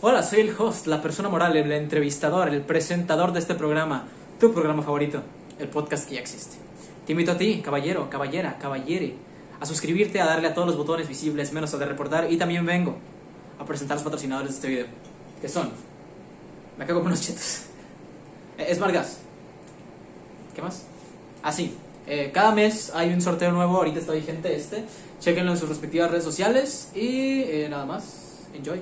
Hola, soy el host, la persona moral, el entrevistador, el presentador de este programa, tu programa favorito, el podcast que ya existe. Te invito a ti, caballero, caballera, caballere, a suscribirte, a darle a todos los botones visibles, menos a de reportar, y también vengo a presentar a los patrocinadores de este video, que son, me cago con los chetos, es Vargas, ¿qué más? Así, ah, eh, cada mes hay un sorteo nuevo, ahorita está vigente este, chequenlo en sus respectivas redes sociales, y eh, nada más, enjoy.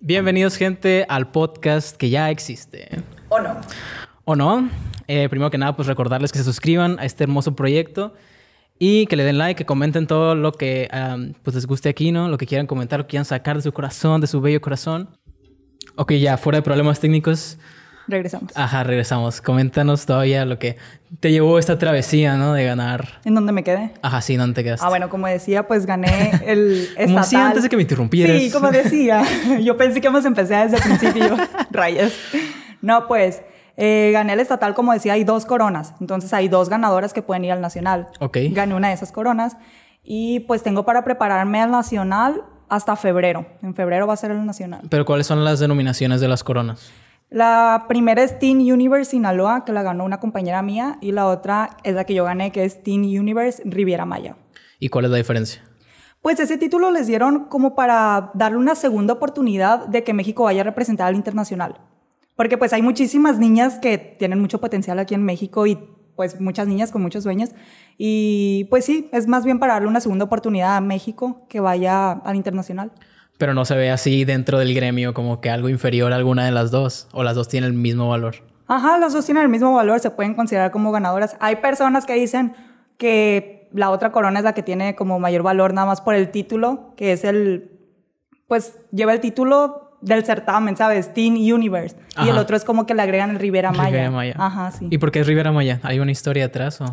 Bienvenidos gente al podcast que ya existe. ¿O no? ¿O no? Eh, primero que nada, pues recordarles que se suscriban a este hermoso proyecto y que le den like, que comenten todo lo que pues les guste aquí, ¿no? Lo que quieran comentar, lo que quieran sacar de su corazón, de su bello corazón. Ok, ya, fuera de problemas técnicos regresamos. Ajá, regresamos. Coméntanos todavía lo que te llevó esta travesía, ¿no? De ganar. ¿En dónde me quedé? Ajá, sí, ¿dónde te quedaste? Ah, bueno, como decía, pues gané el estatal. como antes de que me interrumpieras. Sí, como decía. Yo pensé que hemos empezado desde el principio. Rayas. No, pues... Eh, gané el estatal, como decía, hay dos coronas. Entonces hay dos ganadoras que pueden ir al nacional. Ok. Gané una de esas coronas. Y pues tengo para prepararme al nacional hasta febrero. En febrero va a ser el nacional. Pero ¿cuáles son las denominaciones de las coronas? La primera es Teen Universe Sinaloa, que la ganó una compañera mía, y la otra es la que yo gané, que es Teen Universe Riviera Maya. ¿Y cuál es la diferencia? Pues ese título les dieron como para darle una segunda oportunidad de que México vaya a representar al internacional. Porque pues hay muchísimas niñas que tienen mucho potencial aquí en México y pues muchas niñas con muchos sueños. Y pues sí, es más bien para darle una segunda oportunidad a México que vaya al internacional. Pero no se ve así dentro del gremio como que algo inferior a alguna de las dos. O las dos tienen el mismo valor. Ajá, las dos tienen el mismo valor, se pueden considerar como ganadoras. Hay personas que dicen que la otra corona es la que tiene como mayor valor nada más por el título, que es el, pues lleva el título del certamen, ¿sabes? Teen Universe. Y el otro es como que le agregan el Rivera Maya. Rivera Maya. Ajá, sí. ¿Y por qué es Rivera Maya? ¿Hay una historia atrás o...?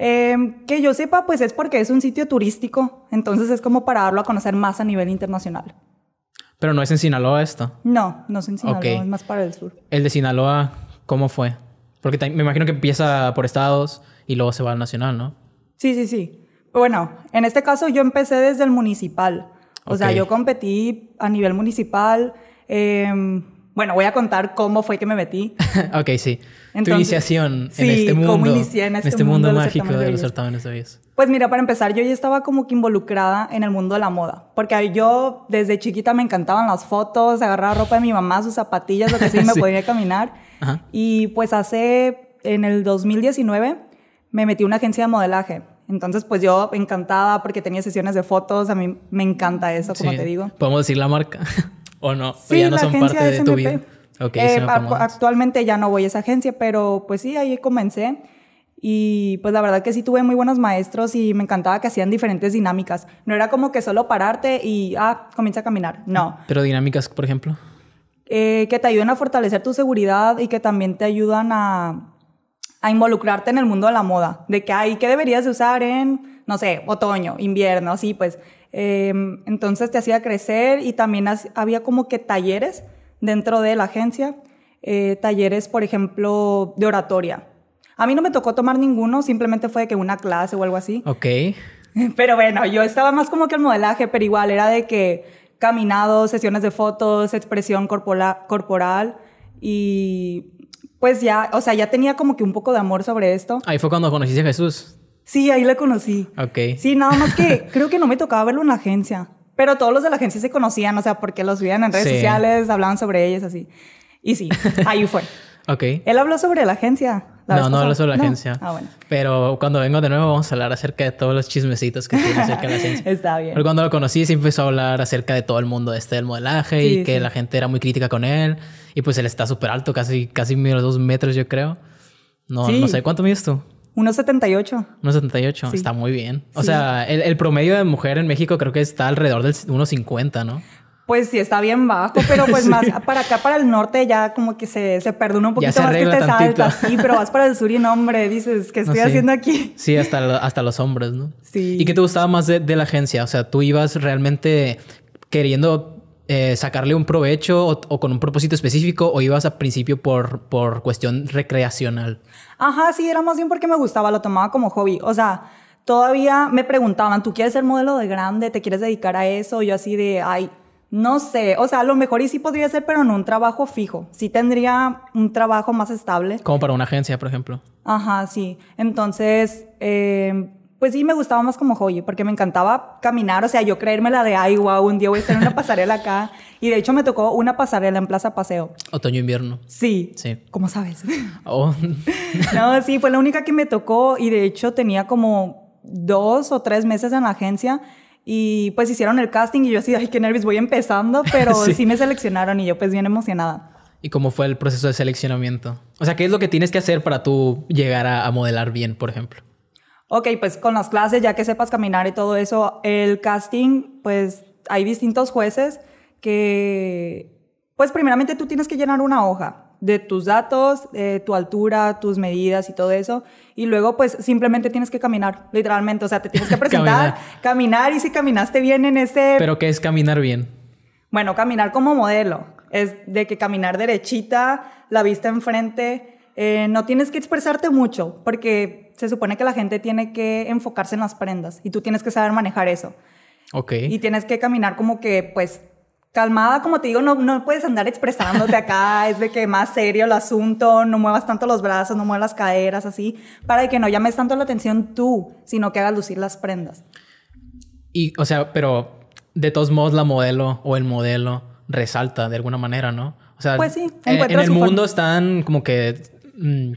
Em, que yo sepa, pues es porque es un sitio turístico, entonces es como para darlo a conocer más a nivel internacional. Pero no es en Sinaloa esto. No, no es en Sinaloa, es más para el sur. El de Sinaloa, ¿cómo fue? Porque me imagino que empieza por estados y luego se va al nacional, ¿no? Sí, sí, sí. Bueno, en este caso yo empecé desde el municipal. O sea, yo competí a nivel municipal. Em, bueno, voy a contar cómo fue que me metí. ok, sí tu iniciación en este, este, este mundo. ¿cómo inicié en este, mundo, mágico de los certámenes de belleza? Pues mira, para empezar, yo ya estaba como que involucrada en el mundo de la moda. Porque yo desde chiquita me encantaban las fotos, agarraba ropa de mi mamá, sus zapatillas, lo que así me podía caminar. Y pues hace, en el 2019, me metí a una agencia de modelaje. Entonces, pues yo encantada porque tenía sesiones de fotos. A mí me encanta eso, como te digo. Podemos decir la marca. ¿O no? Sí, no la son agencia parte de SMP. tu vida? Eh, actualmente ya no voy a esa agencia, pero pues sí, ahí comencé. Y pues la verdad que sí tuve muy buenos maestros y me encantaba que hacían diferentes dinámicas. No era como que solo pararte y, ah, comienza a caminar. No. Pero dinámicas, por ejemplo. Eh, que te ayuden a fortalecer tu seguridad y que también te ayudan a, involucrarte en el mundo de la moda. De que, ay, ¿qué deberías usar en, no sé, otoño, invierno? Sí, pues. Em, entonces te hacía crecer y también había como que talleres dentro de la agencia, eh, talleres, por ejemplo, de oratoria. A mí no me tocó tomar ninguno, simplemente fue de que una clase o algo así. Ok. Pero bueno, yo estaba más como que el modelaje, pero igual era de que caminado, sesiones de fotos, expresión corporal y pues ya, o sea, ya tenía como que un poco de amor sobre esto. Ahí fue cuando conociste a Jesús. Sí, ahí le conocí. Ok. Sí, nada más que creo que no me tocaba verlo en la agencia. Pero todos los de la agencia se conocían, o sea, porque los veían en redes sociales, hablaban sobre ellos, así. Y sí, ahí fue. ok. Él habló sobre la agencia. ¿La no, no habló sobre la agencia. Ah, bueno. Pero cuando vengo de nuevo vamos a hablar acerca de todos los chismecitos que tiene acerca de la agencia. Está bien. Pero cuando lo conocí sí empezó a hablar acerca de todo el mundo este del modelaje y que la gente era muy crítica con él. Y pues él está súper alto, casi, casi los dos metros yo creo. No, no sé, ¿cuánto mides tú? 1,78. 1,78, está muy bien. O sea, el, promedio de mujer en México creo que está alrededor del 1,50, ¿no? Pues sí, está bien bajo, pero pues más para acá, para el norte, ya como que se, se perdona un poquito más que te salta Sí, pero vas para el sur y no, hombre, dices, ¿qué estoy haciendo aquí? Sí, hasta, hasta los hombres, ¿no? Sí. ¿Y qué te gustaba más de la agencia? O sea, tú ibas realmente queriendo eh, sacarle un provecho o, con un propósito específico o ibas al principio por, por cuestión recreacional? Ajá, sí, era más bien porque me gustaba, lo tomaba como hobby. O sea, todavía me preguntaban, ¿tú quieres ser modelo de grande? ¿Te quieres dedicar a eso? Yo así de, ay, no sé, o sea, a lo mejor sí podría ser, pero en un trabajo fijo. Sí tendría un trabajo más estable. Como para una agencia, por ejemplo. Ajá, sí. Entonces, eh, pues sí, me gustaba más como joye, porque me encantaba caminar, o sea, yo creírmela de, ay, un día voy a estar en una pasarela acá. Y de hecho me tocó una pasarela en Plaza Paseo. Otoño-invierno. Sí. Sí. ¿Cómo sabes? Oh. no, sí, fue la única que me tocó y de hecho tenía como dos o tres meses en la agencia y pues hicieron el casting y yo así, ay, qué nervios, voy empezando, pero sí. me seleccionaron y yo pues bien emocionada. ¿Y cómo fue el proceso de seleccionamiento? O sea, ¿qué es lo que tienes que hacer para tú llegar a modelar bien, por ejemplo? Ok, pues con las clases, ya que sepas caminar y todo eso, el casting, pues hay distintos jueces que, pues primeramente tú tienes que llenar una hoja de tus datos, de eh, tu altura, tus medidas y todo eso. Y luego, pues simplemente tienes que caminar, literalmente. O sea, te tienes que presentar, caminar. y si caminaste bien en ese... Pero ¿qué es caminar bien? Bueno, caminar como modelo. Es de que caminar derechita, la vista enfrente. Eh, no tienes que expresarte mucho, porque se supone que la gente tiene que enfocarse en las prendas y tú tienes que saber manejar eso. Ok. Y tienes que caminar como que, pues, calmada, como te digo, no, no puedes andar expresándote acá, es de que más serio el asunto, no muevas tanto los brazos, no muevas las caderas, así, para que no llames tanto la atención tú, sino que hagas lucir las prendas. Y, o sea, pero de todos modos la modelo o el modelo resalta de alguna manera, ¿no? pues sí, en, el mundo están como que mm,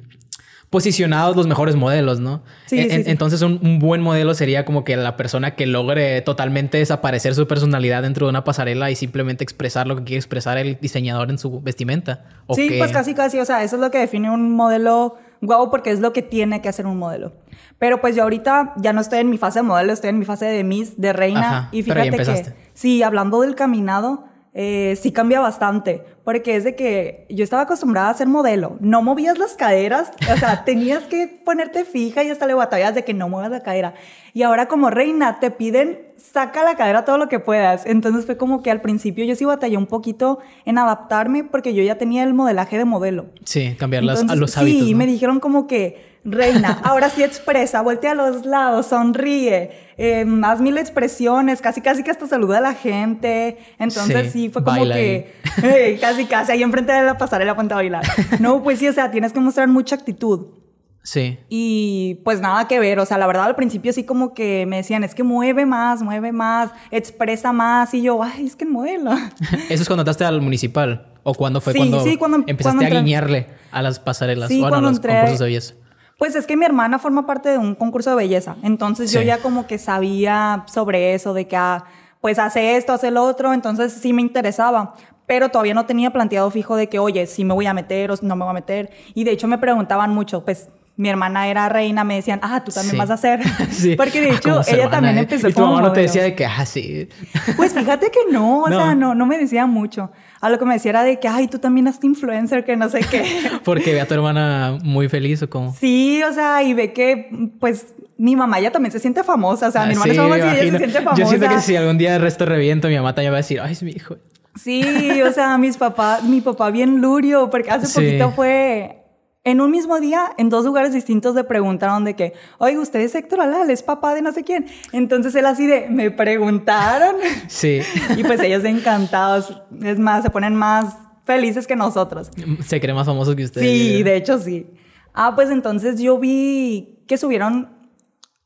posicionados los mejores modelos, ¿no? Sí, e-, Entonces un, buen modelo sería como que la persona que logre totalmente desaparecer su personalidad dentro de una pasarela y simplemente expresar lo que quiere expresar el diseñador en su vestimenta. sí, pues casi casi, o sea, eso es lo que define un modelo guau porque es lo que tiene que hacer un modelo. Pero pues yo ahorita ya no estoy en mi fase de modelo, estoy en mi fase de Miss, de reina y fíjate sí, hablando del caminado, eh, sí cambia bastante, porque es de que yo estaba acostumbrada a ser modelo, no movías las caderas, o sea, tenías que ponerte fija y hasta le batallas de que no muevas la cadera. Y ahora como reina te piden, saca la cadera todo lo que puedas. Entonces fue como que al principio yo sí batallé un poquito en adaptarme porque yo ya tenía el modelaje de modelo. Sí, cambiar las, a los hábitos. Sí, me dijeron como que Reina, ahora sí expresa, vuelve a los lados, sonríe, más em, haz mil expresiones, casi casi que hasta saluda a la gente. Entonces sí, fue como que eh, casi casi ahí enfrente de la pasarela ponte a bailar. No, pues sí, o sea, tienes que mostrar mucha actitud. Sí. Y pues nada que ver, o sea, la verdad al principio sí como que me decían, es que mueve más, mueve más, expresa más, y yo, ay, es que modelo. Eso es cuando entraste al municipal, o cuando fue cuando, cuando, empezaste a guiñarle a las pasarelas sí, o a los entré, concursos de belleza. Pues es que mi hermana forma parte de un concurso de belleza, entonces yo ya como que sabía sobre eso, de que, ah, pues hace esto, hace lo otro, entonces sí me interesaba, pero todavía no tenía planteado fijo de que, oye, si me voy a meter o no me voy a meter. Y de hecho me preguntaban mucho, pues mi hermana era reina, me decían, ah, tú también vas a hacer. Porque de ah, hecho, ella también ¿eh? empezó a Y tu mamá no te decía de que, ah, sí. Pues fíjate que no, o sea, no, no me decía mucho a lo que me decía de que, ay, tú también haces influencer, que no sé qué. Porque ve a tu hermana muy feliz o cómo. Sí, o sea, y ve que, pues, mi mamá ya también se siente famosa. O sea, mi ah, hermana se es y ella se siente famosa. Yo siento que si algún día el resto reviento, mi mamá también va a decir, ay, es mi hijo. Sí, o sea, mis papás, mi papá bien lurio, porque hace poquito fue en un mismo día, en dos lugares distintos, le preguntaron de que, oye, usted es Héctor Alal, es papá de no sé quién. Entonces él así de, me preguntaron. Sí. Y pues ellos encantados. Es más, se ponen más felices que nosotros. Se creen más famosos que ustedes. Sí, de hecho sí. Ah, pues entonces yo vi que subieron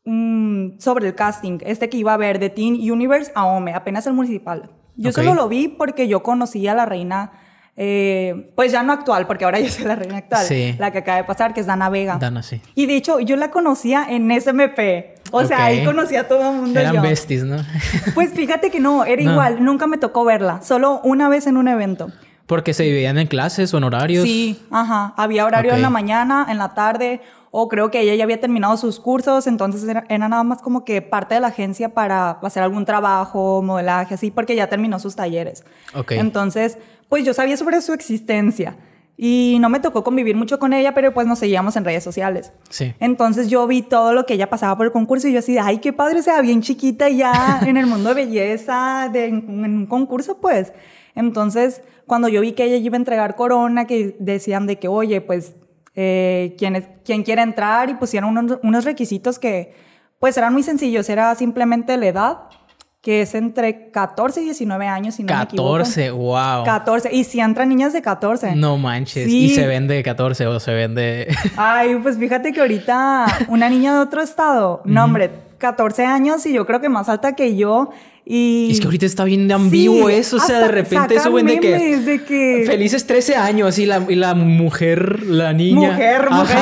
mm, sobre el casting, este que iba a ver de Teen Universe a Ome, apenas el municipal. Yo solo lo vi porque yo conocí a la reina eh, pues ya no actual, porque ahora yo soy la reina actual, la que acaba de pasar, que es Dana Vega. Dana, sí. Y de hecho, yo la conocía en SMP. O sea, ahí conocía a todo el mundo. Eran yo. besties, ¿no? pues fíjate que no, era igual, nunca me tocó verla, solo una vez en un evento. Porque se dividían en clases o en horarios. Sí, ajá. Había horario en la mañana, en la tarde, o creo que ella ya había terminado sus cursos, entonces era, era, nada más como que parte de la agencia para hacer algún trabajo, modelaje, así, porque ya terminó sus talleres. Ok. Entonces, pues yo sabía sobre su existencia y no me tocó convivir mucho con ella, pero pues nos seguíamos en redes sociales. Sí. Entonces yo vi todo lo que ella pasaba por el concurso y yo así, ay, qué padre, sea, bien chiquita ya en el mundo de belleza, de, en, un concurso, pues. Entonces, cuando yo vi que ella iba a entregar corona, que decían de que, oye, pues, eh, ¿quién, quiere entrar? Y pusieron unos, unos requisitos que, pues, eran muy sencillos, era simplemente la edad, que es entre 14 y 19 años, si no 14, me equivoco. 14, wow. 14. Y si entran niñas de 14. No manches. Y se vende 14 o se vende... Ay, pues fíjate que ahorita una niña de otro estado, no hombre, 14 años y yo creo que más alta que yo, y es que ahorita está bien ambiguo eso, o sea, de repente eso, güey, de que, Felices 13 años y la, mujer, la niña. Mujer, mujer,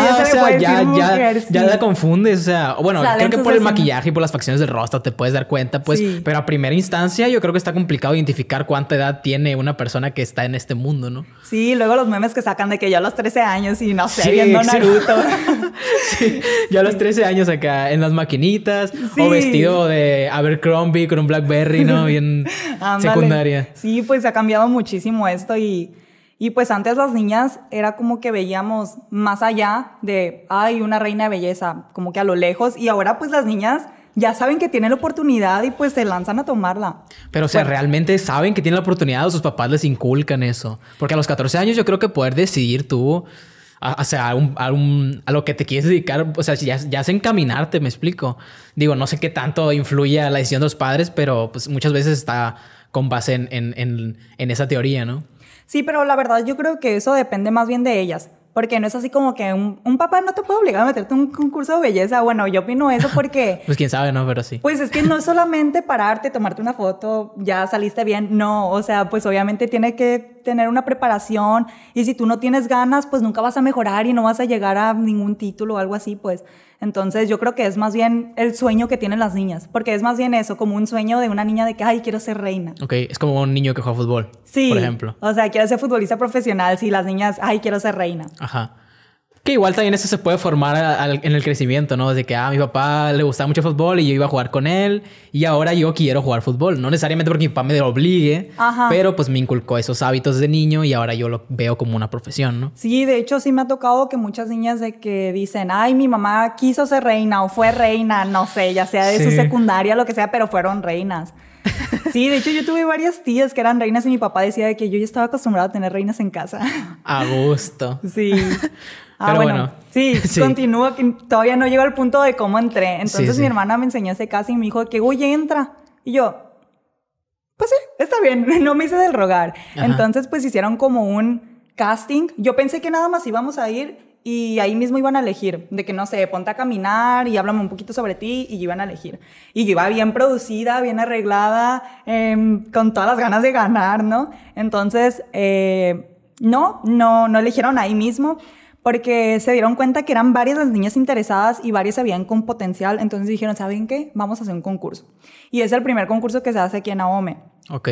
ya la confundes, o sea, bueno, creo que por el maquillaje y por las facciones del rostro te puedes dar cuenta, pues, pero a primera instancia yo creo que está complicado identificar cuánta edad tiene una persona que está en este mundo, ¿no? Sí, luego los memes que sacan de que yo a los 13 años y no sé, viendo Naruto. yo a los 13 años acá, en las maquinitas, o vestido de Abercrombie con un Blackberry, ¿no? Bien secundaria. Sí, pues ha cambiado muchísimo esto y, y pues antes las niñas era como que veíamos más allá de, ay, una reina de belleza, como que a lo lejos, y ahora pues las niñas ya saben que tienen la oportunidad y pues se lanzan a tomarla. Pero o sea, realmente saben que tienen la oportunidad o sus papás les inculcan eso. Porque a los 14 años yo creo que poder decidir tú o sea, a, lo que te quieres dedicar, o sea, ya, ya es encaminarte, me explico. Digo, no sé qué tanto influye a la decisión de los padres, pero pues muchas veces está con base en, en esa teoría, ¿no? Sí, pero la verdad yo creo que eso depende más bien de ellas. Porque no es así como que un, papá no te puede obligar a meterte en un concurso de belleza. Bueno, yo opino eso porque... pues quién sabe, ¿no? Pero sí. Pues es que no es solamente pararte, tomarte una foto, ya saliste bien. No, o sea, pues obviamente tiene que tener una preparación y si tú no tienes ganas, pues nunca vas a mejorar y no vas a llegar a ningún título o algo así, pues... Entonces yo creo que es más bien el sueño que tienen las niñas, porque es más bien eso, como un sueño de una niña de que, ay, quiero ser reina. Ok, es como un niño que juega fútbol, sí, por ejemplo. O sea, quiero ser futbolista profesional, si las niñas, ay, quiero ser reina. Ajá. Que igual también eso se puede formar en el crecimiento, ¿no? De que, ah, mi papá le gustaba mucho fútbol y yo iba a jugar con él y ahora yo quiero jugar fútbol. No necesariamente porque mi papá me obligue, pero pues me inculcó esos hábitos de niño y ahora yo lo veo como una profesión, ¿no? Sí, de hecho sí me ha tocado que muchas niñas de que dicen, ay, mi mamá quiso ser reina o fue reina, no sé, ya sea de su secundaria, lo que sea, pero fueron reinas. Sí, de hecho yo tuve varias tías que eran reinas y mi papá decía que yo ya estaba acostumbrado a tener reinas en casa. A gusto. Sí. Ah, Pero bueno. Sí, continúo, todavía no llego al punto de cómo entré. Entonces mi hermana me enseñó ese casting y me dijo que, oye, entra. Y yo, pues sí, está bien, no me hice del rogar. Entonces, pues hicieron como un casting. Yo pensé que nada más íbamos a ir y ahí mismo iban a elegir, de que no sé, ponte a caminar y háblame un poquito sobre ti y iban a elegir. Y iba bien producida, bien arreglada, em, con todas las ganas de ganar, ¿no? Entonces, eh, no, no, no eligieron ahí mismo porque se dieron cuenta que eran varias las niñas interesadas y varias habían con potencial, entonces dijeron, ¿saben qué? Vamos a hacer un concurso. Y es el primer concurso que se hace aquí en Ahome. Ok.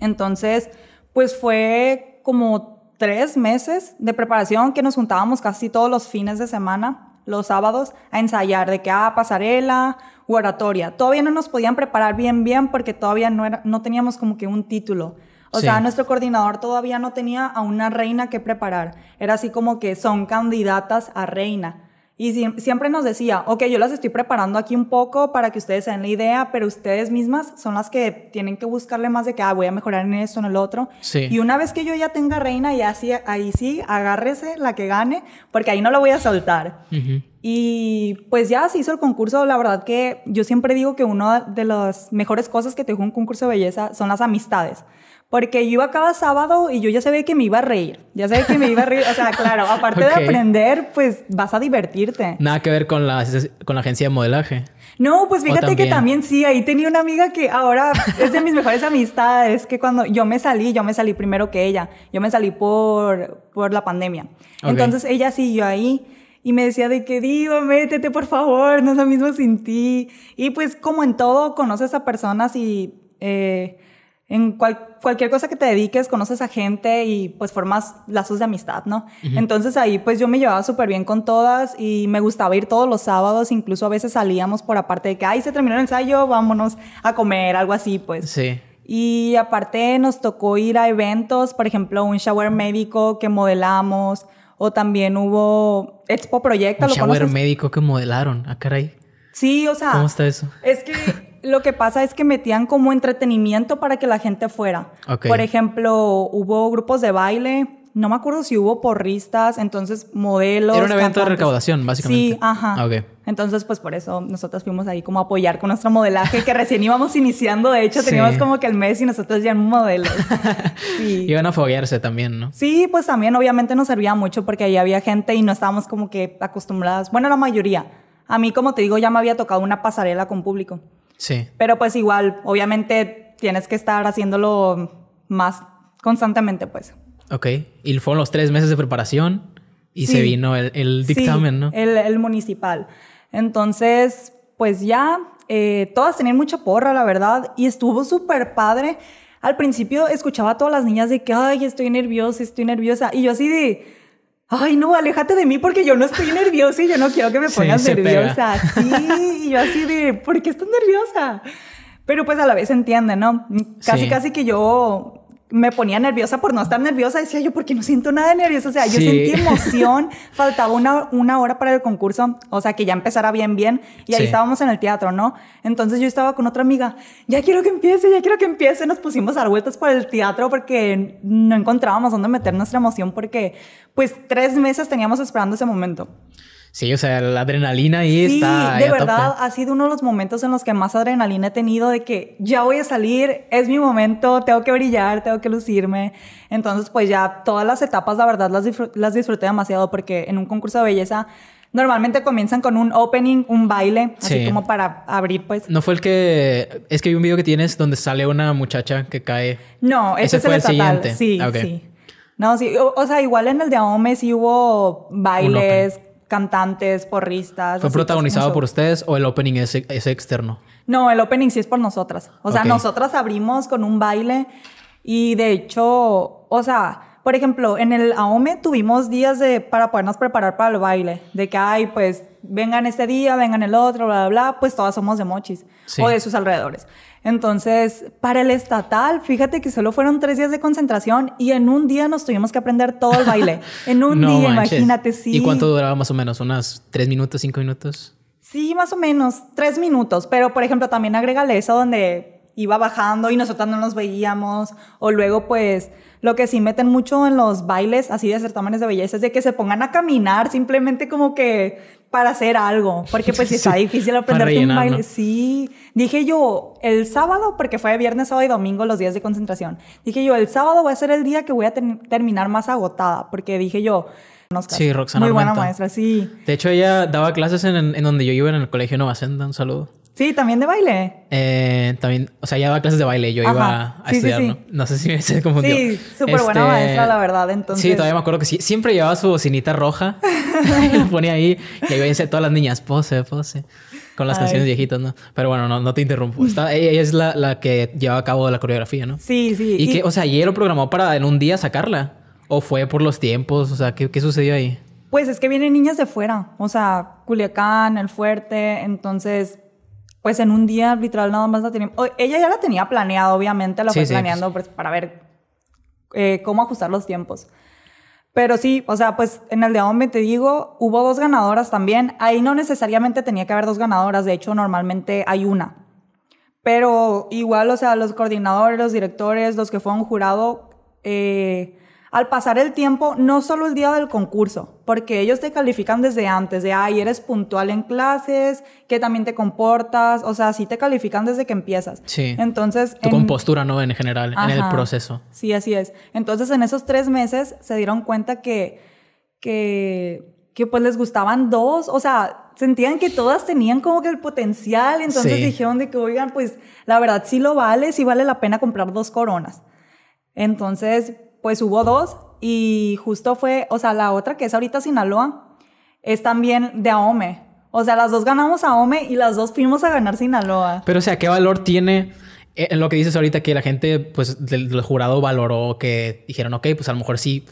Entonces, pues fue como tres meses de preparación que nos juntábamos casi todos los fines de semana, los sábados, a ensayar de que, ah, pasarela u oratoria. Todavía no nos podían preparar bien, bien, porque todavía no, no teníamos como que un título. O sea, nuestro coordinador todavía no tenía a una reina que preparar. Era así como que son candidatas a reina. Y siempre nos decía, ok, yo las estoy preparando aquí un poco para que ustedes se den la idea, pero ustedes mismas son las que tienen que buscarle más de que, ah, voy a mejorar en esto, en el otro. Y una vez que yo ya tenga reina, y así, ahí sí, agárrese la que gane, porque ahí no la voy a soltar. Y pues ya se hizo el concurso, la verdad que yo siempre digo que una de las mejores cosas que te dejó un concurso de belleza son las amistades porque yo iba cada sábado y yo ya sabía que me iba a reír. Ya sabía que me iba a reír. O sea, claro, aparte de aprender, pues vas a divertirte. Nada que ver con la, con la agencia de modelaje. No, pues fíjate que también sí, ahí tenía una amiga que ahora es de mis mejores amistades, que cuando yo me salí, yo me salí primero que ella, yo me salí por, por la pandemia. Entonces ella siguió ahí y me decía de que digo, métete por favor, no es lo mismo sin ti. Y pues como en todo, conoces a personas y... Eh, en cualquier cosa que te dediques, conoces a gente y pues formas lazos de amistad, ¿no? Entonces ahí pues yo me llevaba súper bien con todas y me gustaba ir todos los sábados, incluso a veces salíamos por aparte de que, ay, se terminó el ensayo, vámonos a comer, algo así, pues. Sí. Y aparte nos tocó ir a eventos, por ejemplo, un shower médico que modelamos, o también hubo Expo Proyecta. Un shower médico que modelaron, ah, caray. Sí, o sea. ¿Cómo está eso? Es que lo que pasa es que metían como entretenimiento para que la gente fuera. Por ejemplo, hubo grupos de baile, no me acuerdo si hubo porristas, entonces modelos. Era un evento de recaudación, básicamente. Sí, ajá. Ah, okay. Entonces, pues por eso nosotros fuimos ahí como a apoyar con nuestro modelaje, que recién íbamos iniciando. De hecho, teníamos como que el mes y nosotros ya en modelos. Sí. Iban a foguearse también, ¿no? Sí, pues también obviamente nos servía mucho porque ahí había gente y no estábamos como que acostumbradas. Bueno, la mayoría. A mí, como te digo, ya me había tocado una pasarela con público. Sí. Pero pues igual, obviamente tienes que estar haciéndolo más constantemente, pues. Ok. Y fueron los tres meses de preparación y se vino el, dictamen, ¿no? El, el municipal. Entonces, pues ya, eh, todas tenían mucha porra, la verdad, y estuvo súper padre. Al principio escuchaba a todas las niñas de que, ay, estoy nerviosa, estoy nerviosa. Y yo así de ay, no, aléjate de mí porque yo no estoy nerviosa y yo no quiero que me pongas nerviosa. Sí, y yo así de, ¿por qué estás nerviosa? Pero pues a la vez entiende, ¿no? Casi, casi que yo me ponía nerviosa por no estar nerviosa. Decía yo, porque no siento nada de nerviosa. O sea, yo sentí emoción. Faltaba una, una hora para el concurso. O sea, que ya empezara bien, bien. Y ahí estábamos en el teatro, ¿no? Entonces yo estaba con otra amiga. Ya quiero que empiece, ya quiero que empiece. Nos pusimos a dar vueltas por el teatro porque no encontrábamos dónde meter nuestra emoción porque pues tres meses teníamos esperando ese momento. Sí, o sea, la adrenalina ahí está. Sí, de verdad, ha sido uno de los momentos en los que más adrenalina he tenido de que ya voy a salir, es mi momento, tengo que brillar, tengo que lucirme. Entonces, pues ya todas las etapas, la verdad, las, las disfruté demasiado porque en un concurso de belleza normalmente comienzan con un opening, un baile, así como para abrir, pues. No fue el que. Es que hay un video que tienes donde sale una muchacha que cae. No, ese, es el, Sí, ah, sí. No, sí. O, o, sea, igual en el de Aome sí hubo bailes cantantes, porristas. ¿Fue protagonizado por ustedes o el opening es, externo? No, el opening sí es por nosotras. O sea, nosotras abrimos con un baile y de hecho, o sea, por ejemplo, en el AOME tuvimos días de, para podernos preparar para el baile, de que, ay, pues vengan este día, vengan el otro, bla, bla, bla, pues todas somos de Mochis o de sus alrededores. Entonces, para el estatal, fíjate que solo fueron tres días de concentración y en un día nos tuvimos que aprender todo el baile. En un día, imagínate, sí. ¿Y cuánto duraba más o menos? ¿Unas tres minutos, cinco minutos? Sí, más o menos, tres minutos. Pero, por ejemplo, también agrégale eso donde iba bajando y nosotras no nos veíamos. O luego, pues, lo que sí meten mucho en los bailes, así de certámenes de belleza, es de que se pongan a caminar simplemente como que para hacer algo. Porque, pues, sí, está difícil aprender un baile. Sí. Dije yo, el sábado, porque fue viernes, sábado y domingo los días de concentración. Dije yo, el sábado va a ser el día que voy a terminar más agotada. Porque dije yo, Sí, Roxana. Muy buena maestra, sí. De hecho, ella daba clases en, donde yo iba en el colegio Senda. Un saludo. Sí, también de baile. Eh, también, o sea, ya daba clases de baile, yo iba a estudiarlo. estudiar, ¿no? No sé si me se Sí, súper buena este, maestra, la verdad, entonces. Sí, todavía me acuerdo que Siempre llevaba su bocinita roja y la ponía ahí y ahí todas las niñas, pose, pose. Con las canciones viejitas, ¿no? Pero bueno, no, te interrumpo. Está, e-, ella es la, que lleva a cabo la coreografía, ¿no? Sí, sí. Y, que, o sea, ayer lo programó para en un día sacarla. ¿O fue por los tiempos? O sea, ¿qué, qué sucedió ahí? Pues es que vienen niñas de fuera, o sea, Culiacán, El Fuerte, entonces pues en un día literal nada más la tenía Ella ya la tenía planeada, obviamente, la fue planeando pues. Pues, para ver eh, cómo ajustar los tiempos. Pero sí, o sea, pues en el de hombre te digo, hubo dos ganadoras también. Ahí no necesariamente tenía que haber dos ganadoras, de hecho normalmente hay una. Pero igual, o sea, los coordinadores, los directores, los que fueron jurado, eh, al pasar el tiempo, no solo el día del concurso, porque ellos te califican desde antes, de, ay, eres puntual en clases, que también te comportas, o sea, sí te califican desde que empiezas. Sí. Entonces... Tu compostura, ¿no? En general, en el proceso. Sí, así es. Entonces, en esos tres meses se dieron cuenta que, que, que pues les gustaban dos, o sea, sentían que todas tenían como que el potencial, entonces dijeron de que, oigan, pues la verdad sí lo vale, sí vale la pena comprar dos coronas. Entonces, pues hubo dos y justo fue, o sea, la otra que es ahorita Sinaloa, es también de AOME. O sea, las dos ganamos AOME y las dos fuimos a ganar Sinaloa. Pero, o sea, ¿qué valor tiene eh, en lo que dices ahorita que la gente, pues, del, jurado valoró que dijeron, ok, pues a lo mejor sí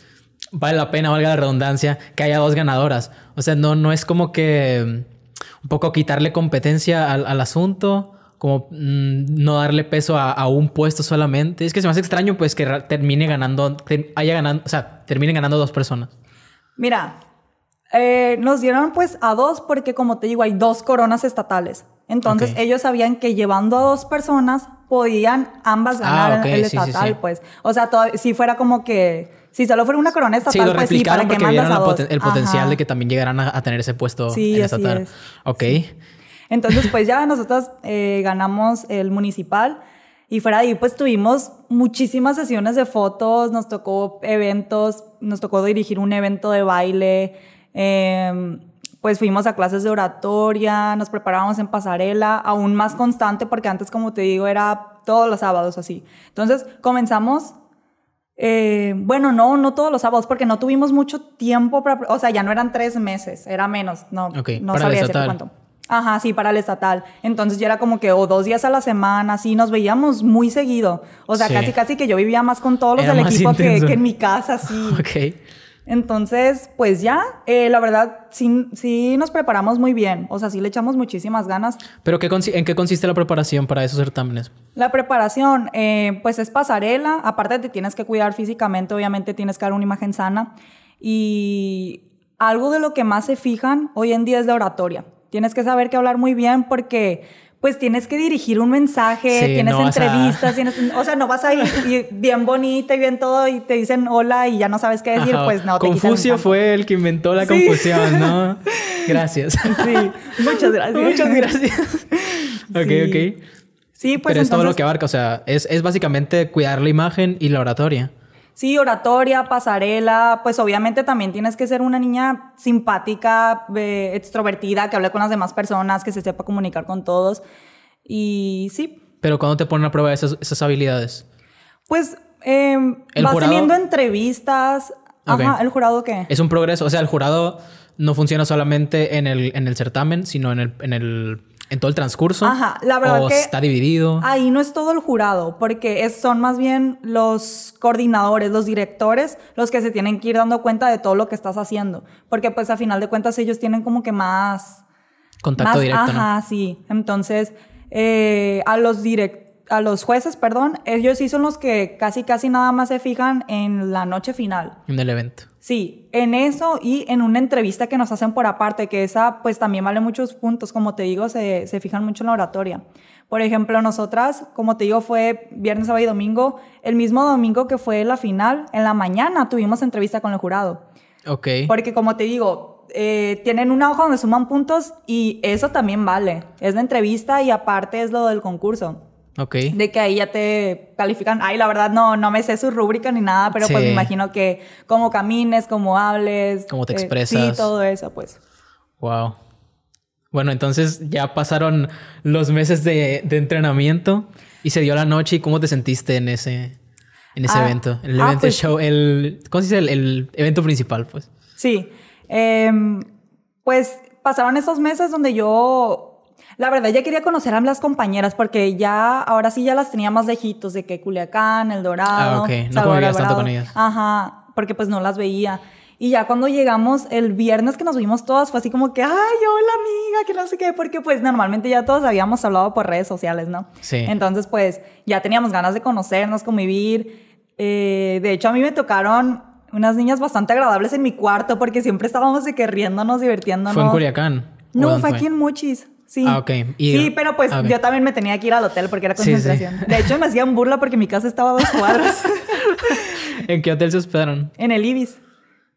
vale la pena, valga la redundancia, que haya dos ganadoras. O sea, no, no es como que mm, un poco quitarle competencia al asunto como mm, no darle peso a, un puesto solamente. Es que se me hace extraño pues que termine ganando, haya ganando, o sea, terminen ganando dos personas. Mira, eh, nos dieron pues a dos porque como te digo hay dos coronas estatales. Entonces ellos sabían que llevando a dos personas podían ambas ah, ganar el estatal, pues. O sea, si fuera como que si solo fuera una corona estatal, pues sí, para que mandas a dos? el potencial de que también llegaran a, tener ese puesto sí, estatal. Es. Ok. Entonces, pues ya nosotros eh, ganamos el municipal. Y fuera de ahí, pues tuvimos muchísimas sesiones de fotos, nos tocó eventos, nos tocó dirigir un evento de baile, em, pues fuimos a clases de oratoria, nos preparábamos en pasarela, aún más constante, porque antes, como te digo, era todos los sábados así. Entonces comenzamos, eh, bueno, no, no todos los sábados, porque no tuvimos mucho tiempo, para, o sea, ya no eran tres meses, era menos, no, no sabía cuánto. Ajá, sí, para el estatal. Entonces yo era como que o dos días a la semana, sí, nos veíamos muy seguido. O sea, casi casi que yo vivía más con todos los del equipo que, en mi casa, sí. ok. Entonces, pues ya, eh, la verdad, sí, sí, nos preparamos muy bien, o sea, sí le echamos muchísimas ganas. ¿Pero en qué consiste la preparación para esos certámenes? La preparación, eh, pues es pasarela, aparte te tienes que cuidar físicamente, obviamente tienes que dar una imagen sana y algo de lo que más se fijan hoy en día es la oratoria. Tienes que saber que hablar muy bien porque pues tienes que dirigir un mensaje, tienes entrevistas, o sea, no vas a ir bien bonita y bien todo y te dicen hola y ya no sabes qué decir, pues no. Confucio fue el que inventó la confusión, ¿no? Gracias. Sí, muchas gracias. Muchas gracias. ok, ok. Sí, pues. Pero es todo lo que abarca, o sea, es, es básicamente cuidar la imagen y la oratoria. Sí, oratoria, pasarela, pues obviamente también tienes que ser una niña simpática, eh, extrovertida, que hable con las demás personas, que se sepa comunicar con todos. Y sí. Pero cuando te ponen a prueba esas, habilidades. Pues eh, vas teniendo entrevistas. Ajá, ¿el jurado qué? Es un progreso. O sea, el jurado no funciona solamente en el, en el certamen, sino en el, en el ¿En todo el transcurso? está dividido. Ahí no es todo el jurado, porque son más bien los coordinadores, los directores, los que se tienen que ir dando cuenta de todo lo que estás haciendo, porque pues a final de cuentas ellos tienen como que más contacto más, directo. Ajá, sí. Entonces eh, a los a los jueces, perdón, ellos sí son los que casi casi nada más se fijan en la noche final. En el evento. Sí, en eso y en una entrevista que nos hacen por aparte, que esa pues también vale muchos puntos, como te digo, se, fijan mucho en la oratoria. Por ejemplo, nosotras, como te digo, fue viernes, sábado y domingo, el mismo domingo que fue la final, en la mañana tuvimos entrevista con el jurado. Ok. Porque como te digo, eh, tienen una hoja donde suman puntos y eso también vale. Es la entrevista y aparte es lo del concurso. Ok. De que ahí ya te califican. Ay, la verdad no, no me sé su rúbrica ni nada, pero pues me imagino que cómo camines, cómo hables. Cómo te eh, expresas. sí, todo eso, pues. Wow. Bueno, entonces ya pasaron los meses de, entrenamiento y se dio la noche. ¿Y cómo te sentiste en ese, en ese ah, evento? el ah, evento pues show, el, ¿cómo se dice? El, evento principal, pues. Sí. Em, pues pasaron esos meses donde yo la verdad, ya quería conocer a las compañeras porque ya, ahora sí ya las tenía más lejitos de que Culiacán, El Dorado. Ah, ok. No tanto con ellas. Ajá, porque pues no las veía. Y ya cuando llegamos el viernes que nos vimos todas, fue así como que, ay, hola amiga, que no sé qué, porque pues normalmente ya todos habíamos hablado por redes sociales, ¿no? Sí. Entonces pues ya teníamos ganas de conocernos, convivir. Eh, de hecho a mí me tocaron unas niñas bastante agradables en mi cuarto porque siempre estábamos de que riéndonos, divirtiéndonos. Fue en Culiacán. No, fue aquí en Mochis. Sí. Ah, sí, pero pues ah, yo también me tenía que ir al hotel porque era concentración. De hecho, me hacían burla porque mi casa estaba a dos cuadras. ¿En qué hotel se hospedaron? En el Ibis.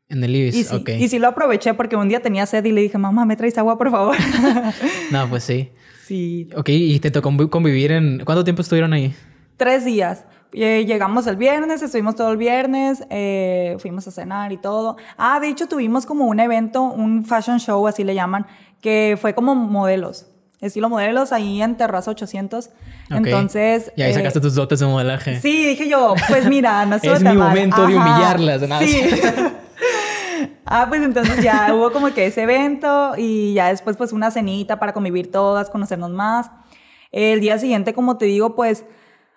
En el Ibis, y ok. Y sí lo aproveché porque un día tenía sed y le dije, mamá, ¿me traes agua, por favor? no, pues sí. Sí. Ok, y te tocó convivir en... ¿Cuánto tiempo estuvieron ahí? Tres días. Eh, llegamos el viernes, estuvimos todo el viernes, eh, fuimos a cenar y todo. Ah, de hecho tuvimos como un evento, un fashion show, así le llaman, que fue como modelos. Estilo modelos ahí en Terraza 800. Entonces. Y ahí sacaste eh, tus dotes de modelaje. Sí, dije yo, pues mira, no Es mi momento de humillarlas, nada Ah, pues entonces ya hubo como que ese evento y ya después pues una cenita para convivir todas, conocernos más. El día siguiente, como te digo, pues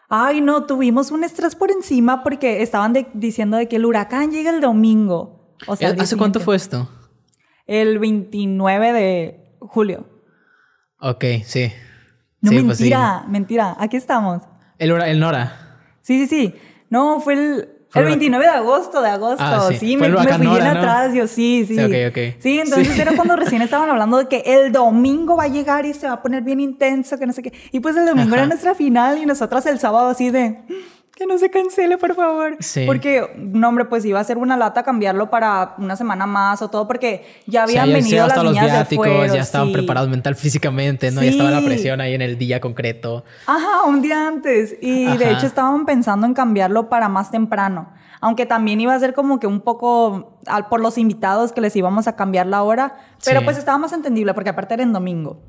ay no, tuvimos un estrés por encima porque estaban diciendo de que el huracán llega el domingo. O sea, eh, ¿Hace cuánto fue esto? El 29 de julio. Ok, sí. No, pues mentira, mentira. Aquí estamos. el Nora. Sí, sí, sí. No, fue el, el 29 de agosto, de agosto. Ah, sí, me, fui bien atrás. Yo sí, sí. Sí, entonces era cuando recién estaban hablando de que el domingo va a llegar y se va a poner bien intenso, que no sé qué. Y pues el domingo era nuestra final y nosotras el sábado así de que no se cancele, por favor. Sí. Porque, no, hombre, pues iba a ser una lata cambiarlo para una semana más o todo, porque ya habían venido hasta las los niñas de ya estaban preparados mental físicamente, ¿no? Ya estaba la presión ahí en el día concreto. Ajá, un día antes. Y de hecho estaban pensando en cambiarlo para más temprano. Aunque también iba a ser como que un poco al, por los invitados que les íbamos a cambiar la hora. Pero pues estaba más entendible, porque aparte era en domingo.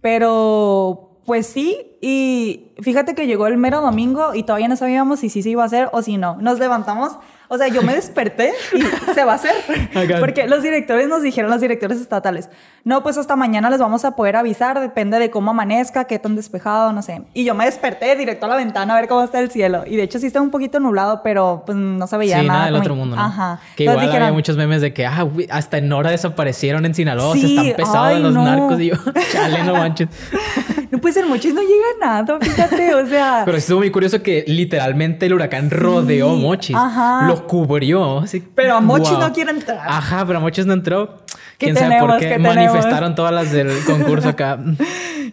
Pero pues sí, y fíjate que llegó el mero domingo y todavía no sabíamos si sí se iba a hacer o si no. Nos levantamos o sea, yo me desperté y se va a hacer. Porque los directores nos dijeron, los directores estatales, no, pues hasta mañana les vamos a poder avisar, depende de cómo amanezca, qué tan despejado, no sé. Y yo me desperté directo a la ventana a ver cómo está el cielo. Y de hecho sí está un poquito nublado, pero pues no sabía veía sí, nada. del otro mundo, ¿no? Ajá. Que igual había muchos memes de que, ah, hasta en hora desaparecieron en Sinaloa, se están pesados los narcos. Y yo, chale, no manches. no, puede ser, Mochis no llega nada, fíjate, o sea... Pero estuvo muy curioso que literalmente el huracán rodeó Mochis. Ajá cubrió. Así, pero a Mochis no quiere entrar. Ajá, pero a Mochis no entró. ¿Quién sabe por qué, manifestaron todas las del concurso acá?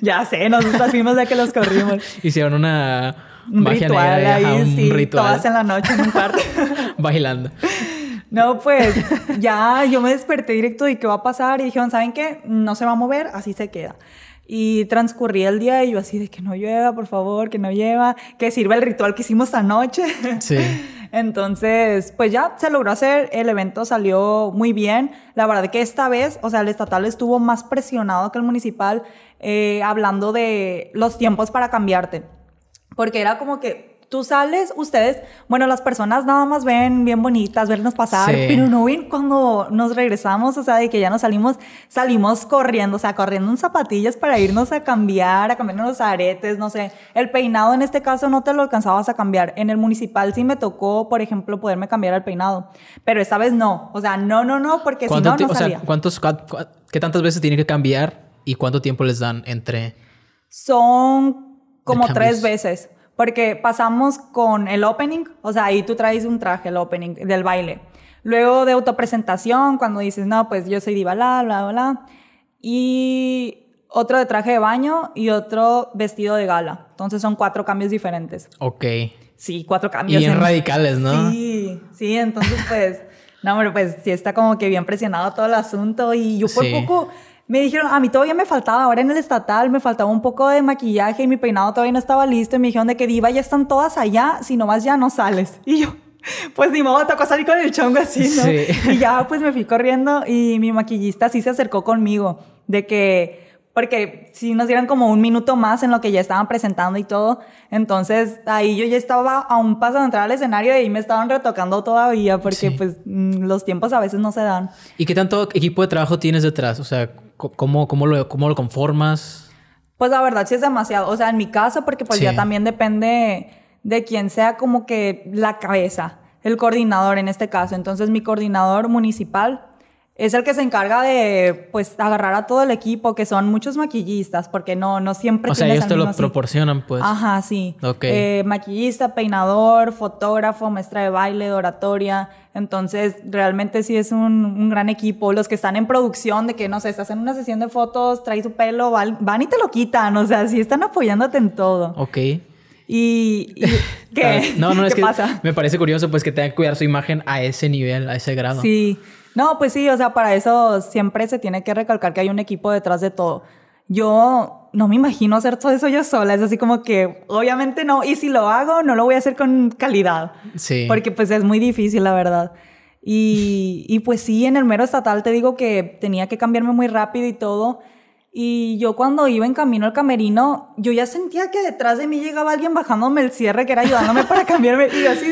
ya sé, nosotros vimos de que los corrimos. Hicieron una ritual todas en la noche en un parque Bailando. No, pues ya yo me desperté directo y qué va a pasar y dijeron, ¿saben qué? No se va a mover, así se queda. Y transcurría el día y yo así de que no llueva, por favor, que no llueva, que sirva el ritual que hicimos anoche. Sí. Entonces, pues ya se logró hacer, el evento salió muy bien. La verdad que esta vez, o sea, el estatal estuvo más presionado que el municipal eh, hablando de los tiempos para cambiarte. Porque era como que, Tú sales, ustedes, bueno, las personas nada más ven bien bonitas, vernos pasar, pero no ven cuando nos regresamos, o sea, de que ya nos salimos, salimos corriendo, o sea, corriendo en zapatillas para irnos a cambiar, a cambiarnos los aretes, no sé. El peinado en este caso no te lo alcanzabas a cambiar. En el municipal sí me tocó, por ejemplo, poderme cambiar el peinado, pero esta vez no, o sea, no, no, no, porque si no, no o ¿Qué tantas veces tiene que cambiar y cuánto tiempo les dan entre...? Son como tres veces. Porque pasamos con el opening, o sea, ahí tú traes un traje, el opening del baile. Luego de autopresentación, cuando dices, no, pues yo soy diva, bla, bla, bla. Y otro de traje de baño y otro vestido de gala. Entonces son cuatro cambios diferentes. Ok. Sí, cuatro cambios. Y bien radicales, ¿no? Sí, sí, entonces pues, no, pero pues sí está como que bien presionado todo el asunto y yo por poco me dijeron, a mí todavía me faltaba, ahora en el estatal me faltaba un poco de maquillaje y mi peinado todavía no estaba listo y me dijeron de que diva, ya están todas allá, si no vas ya no sales. Y yo, pues ni modo, tocó salir con el chongo así, ¿no? Y ya pues me fui corriendo y mi maquillista sí se acercó conmigo, de que, porque si nos dieran como un minuto más en lo que ya estaban presentando y todo, entonces ahí yo ya estaba a un paso de entrar al escenario y me estaban retocando todavía porque pues mm, los tiempos a veces no se dan. ¿Y qué tanto equipo de trabajo tienes detrás? O sea, ¿Cómo, lo, lo conformas? Pues la verdad sí es demasiado. O sea, en mi caso, porque pues ya también depende de quién sea como que la cabeza, el coordinador en este caso. Entonces mi coordinador municipal es el que se encarga de, pues, agarrar a todo el equipo, que son muchos maquillistas, porque no, no siempre... O sea, ellos te lo proporcionan, pues. Ajá, sí. Ok. Eh, maquillista, peinador, fotógrafo, maestra de baile, de oratoria. Entonces, realmente sí es un, gran equipo. Los que están en producción, de que, no sé, estás en una sesión de fotos, trae tu pelo, van, y te lo quitan. O sea, sí están apoyándote en todo. Ok. Y, ah, no, no, es que me parece curioso pues que tengan que cuidar su imagen a ese nivel, a ese grado. Sí, no, pues sí, o sea, para eso siempre se tiene que recalcar que hay un equipo detrás de todo. Yo no me imagino hacer todo eso yo sola, es así como que obviamente no, y si lo hago, no lo voy a hacer con calidad. Sí. Porque pues es muy difícil, la verdad. Y, y pues sí, en el mero estatal te digo que tenía que cambiarme muy rápido y todo. Y yo cuando iba en camino al camerino, yo ya sentía que detrás de mí llegaba alguien bajándome el cierre que era ayudándome para cambiarme. Y yo así,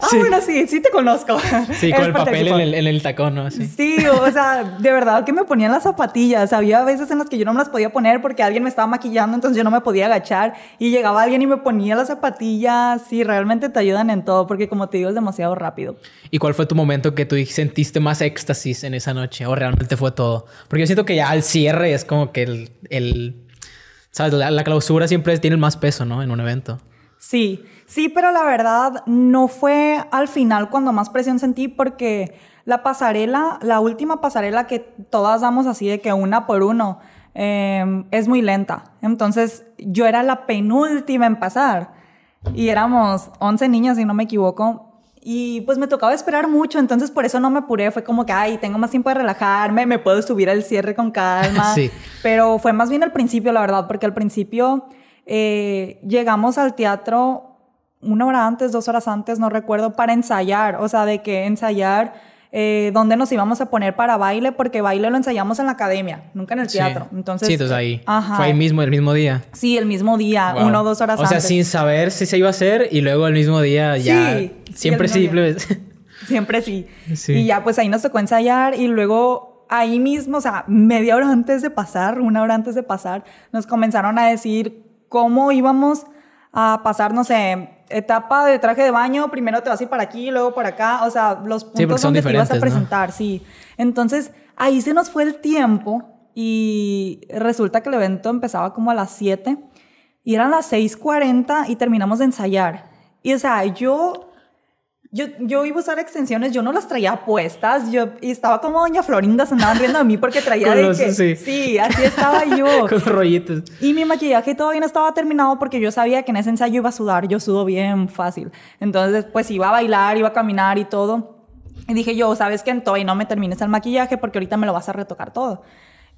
ah, bueno, sí, sí te conozco. Sí, con el papel en el, en tacón, ¿no? Sí. sí, o sea, de verdad que me ponían las zapatillas. Había veces en las que yo no me las podía poner porque alguien me estaba maquillando, entonces yo no me podía agachar. Y llegaba alguien y me ponía las zapatillas. Sí, realmente te ayudan en todo porque, como te digo, es demasiado rápido. ¿Y cuál fue tu momento que tú sentiste más éxtasis en esa noche? ¿O realmente fue todo? Porque yo siento que ya al cierre es como que el, La, clausura siempre tiene más peso, ¿no? En un evento. Sí, sí, pero la verdad no fue al final cuando más presión sentí porque la pasarela, la última pasarela que todas damos así de que una por uno, em, es muy lenta. Entonces yo era la penúltima en pasar y éramos 11 niñas, si no me equivoco, y pues me tocaba esperar mucho, entonces por eso no me apuré. Fue como que, ay, tengo más tiempo de relajarme, me puedo subir al cierre con calma. Sí. Pero fue más bien al principio, la verdad, porque al principio eh, llegamos al teatro una hora antes, dos horas antes, no recuerdo, para ensayar. O sea, de que ensayar eh, dónde nos íbamos a poner para baile, porque baile lo ensayamos en la academia, nunca en el teatro. Sí. Entonces, ahí. Fue ahí mismo, el mismo día. Sí, el mismo día, uno una o dos horas o antes. O sea, sin saber si se iba a hacer y luego el mismo día ya. Sí, siempre sí, Siempre sí. sí. Y ya, pues ahí nos tocó ensayar y luego ahí mismo, o sea, media hora antes de pasar, una hora antes de pasar, nos comenzaron a decir cómo íbamos a pasar, no sé, etapa de traje de baño, primero te vas a ir para aquí, luego para acá, o sea, los puntos donde te ibas a presentar, sí. Entonces, ahí se nos fue el tiempo y resulta que el evento empezaba como a las 7 y eran las 6.40 y terminamos de ensayar. Y o sea, yo yo, iba a usar extensiones, yo no las traía puestas, yo y estaba como Doña Florinda, se andaban riendo de mí porque traía de que, sí. así estaba yo. Con rollitos. Y mi maquillaje todavía no estaba terminado porque yo sabía que en ese ensayo iba a sudar, yo sudo bien fácil. Entonces, pues iba a bailar, iba a caminar y todo. Y dije yo, ¿sabes qué? Todavía no me termines el maquillaje porque ahorita me lo vas a retocar todo.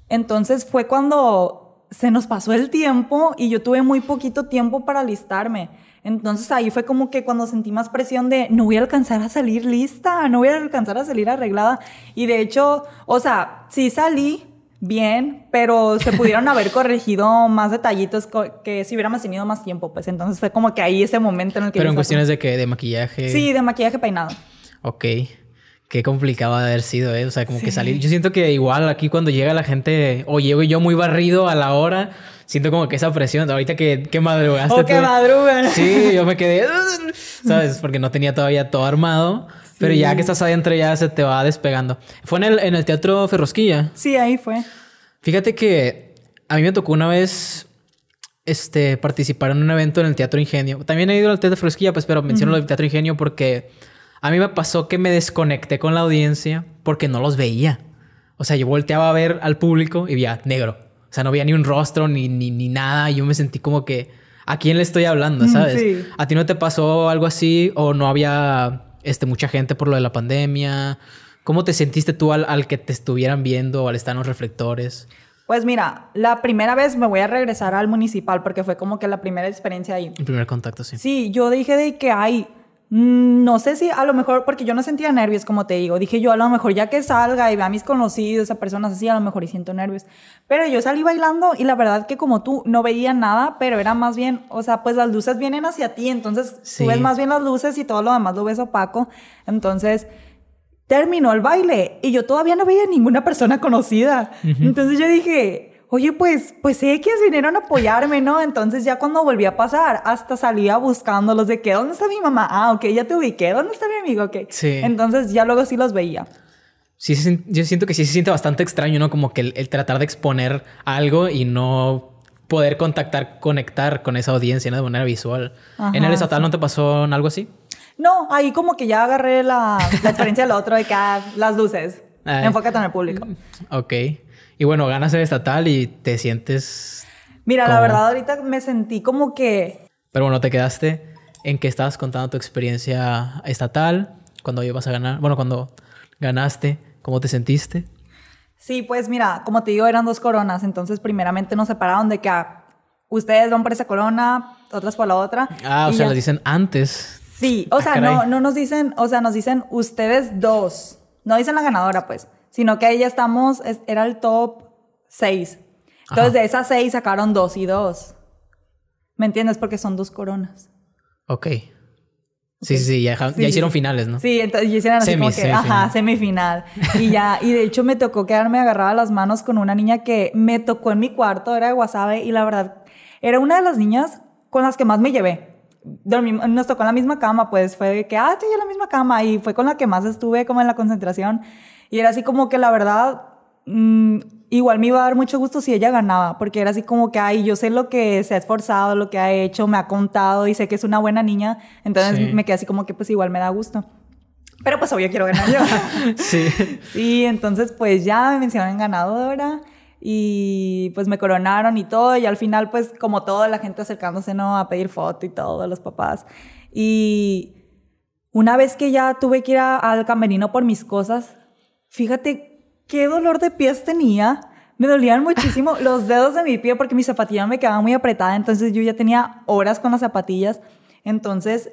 Entonces fue cuando se nos pasó el tiempo y yo tuve muy poquito tiempo para alistarme, entonces ahí fue como que cuando sentí más presión de no voy a alcanzar a salir lista, no voy a alcanzar a salir arreglada. Y de hecho, o sea, sí salí bien, pero se pudieron haber corregido más detallitos que si hubiéramos tenido más tiempo, pues entonces fue como que ahí ese momento en el que... Pero en cuestiones de que de maquillaje. Sí, de maquillaje peinado. Ok. Qué complicado haber sido, ¿eh? O sea, como que salir. Yo siento que igual aquí cuando llega la gente, o llego yo muy barrido a la hora, siento como que esa presión, ahorita que, que madrugaste. O que Sí, yo me quedé, ¿sabes? Porque no tenía todavía todo armado. Pero ya que estás entre ya se te va despegando. ¿Fue en el, en el Teatro Ferrosquilla? Sí, ahí fue. Fíjate que a mí me tocó una vez este, participar en un evento en el Teatro Ingenio. También he ido al Teatro Ferrosquilla, pues, pero menciono el Teatro Ingenio porque a mí me pasó que me desconecté con la audiencia porque no los veía. O sea, yo volteaba a ver al público y veía negro, o sea, no había ni un rostro ni, ni, nada. Y yo me sentí como que, ¿a quién le estoy hablando? Mm, ¿Sabes? ¿A ti no te pasó algo así? ¿O no había este, mucha gente por lo de la pandemia? ¿Cómo te sentiste tú al, que te estuvieran viendo o al estar en los reflectores? Pues mira, la primera vez me voy a regresar al municipal porque fue como que la primera experiencia ahí. El primer contacto, sí. Sí, yo dije de que, hay... Mm, no sé si a lo mejor, porque yo no sentía nervios, como te digo. Dije yo, a lo mejor ya que salga y vea a mis conocidos, a personas así, a lo mejor y siento nervios. Pero yo salí bailando y la verdad que como tú no veía nada, pero era más bien, o sea, pues las luces vienen hacia ti, entonces ves más bien las luces y todo lo demás lo ves opaco. Entonces terminó el baile y yo todavía no veía ninguna persona conocida. Entonces yo dije, oye, pues, pues que vinieron a apoyarme, ¿no? Entonces ya cuando volví a pasar, hasta salía buscándolos de que, ¿dónde está mi mamá? Ah, ok, ya te ubiqué, ¿dónde está mi amigo? Ok. Sí. Entonces ya luego sí los veía. Sí, yo siento que sí se siente bastante extraño, ¿no? Como que el, tratar de exponer algo y no poder contactar, conectar con esa audiencia de manera visual. ¿En el estatal no te pasó algo así? No, ahí como que ya agarré la, experiencia del otro de que ah, las luces. Enfócate en el público. Ok. Y bueno, ganas el estatal y te sientes... Mira, la verdad ahorita me sentí como que... Pero bueno, te quedaste en que estabas contando tu experiencia estatal, cuando ibas a ganar, bueno, cuando ganaste, ¿cómo te sentiste? Sí, pues mira, como te digo, eran dos coronas, entonces primeramente nos separaron de que a ah, ustedes van por esa corona, otras por la otra. Ah, o sea, nos les dicen antes. Sí, o ah, sea, no, no nos dicen, o sea, nos dicen ustedes dos, no dicen la ganadora, pues sino que ahí ya estamos, era el top 6. Entonces de esas 6 sacaron 2 y 2. ¿Me entiendes? Porque son dos coronas. Ok. Sí, sí, ya, ya hicieron finales, ¿no? Sí, entonces ya hicieron así como que, semifinal. ajá, semifinal. Y ya, y de hecho me tocó quedarme agarrada las manos con una niña que me tocó en mi cuarto, era de Wasabe, y la verdad, era una de las niñas con las que más me llevé nos tocó en la misma cama, pues fue de que, ah, estoy en la misma cama y fue con la que más estuve como en la concentración y era así como que la verdad, mm, igual me iba a dar mucho gusto si ella ganaba, porque era así como que, ay, yo sé lo que se ha esforzado, lo que ha hecho, me ha contado y sé que es una buena niña, entonces me quedé así como que pues igual me da gusto. Pero pues obvio quiero ganar yo. sí. Sí, entonces pues ya me mencionaron ganadora y pues me coronaron y todo y al final pues como todo la gente acercándose no a pedir foto y todo los papás y una vez que ya tuve que ir al camerino por mis cosas fíjate qué dolor de pies tenía me dolían muchísimo los dedos de mi pie porque mi zapatilla me quedaba muy apretada entonces yo ya tenía horas con las zapatillas entonces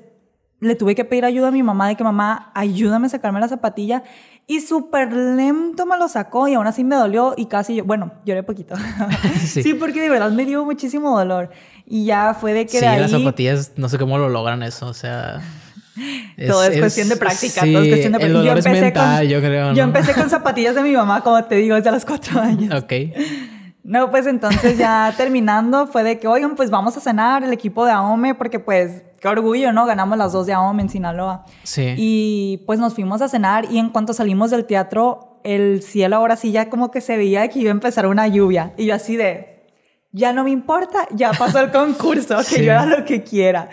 le tuve que pedir ayuda a mi mamá de que mamá, ayúdame a sacarme la zapatilla. Y súper lento me lo sacó y aún así me dolió y casi, yo, bueno, lloré poquito. sí. porque de verdad me dio muchísimo dolor. Y ya fue de que... de ahí... las zapatillas, no sé cómo lo logran eso, o sea... todo es, cuestión de práctica, todo es cuestión de práctica. yo empecé con, yo creo. Yo empecé con zapatillas de mi mamá, como te digo, desde los cuatro años. Ok. No, pues entonces ya terminando fue de que, oigan, pues vamos a cenar el equipo de AOME porque pues qué orgullo, ¿no? Ganamos las dos de AOM en Sinaloa. Sí. Y pues nos fuimos a cenar y en cuanto salimos del teatro, el cielo ahora sí ya como que se veía que iba a empezar una lluvia. Y yo así de, ya no me importa, ya pasó el concurso, que yo haga lo que quiera.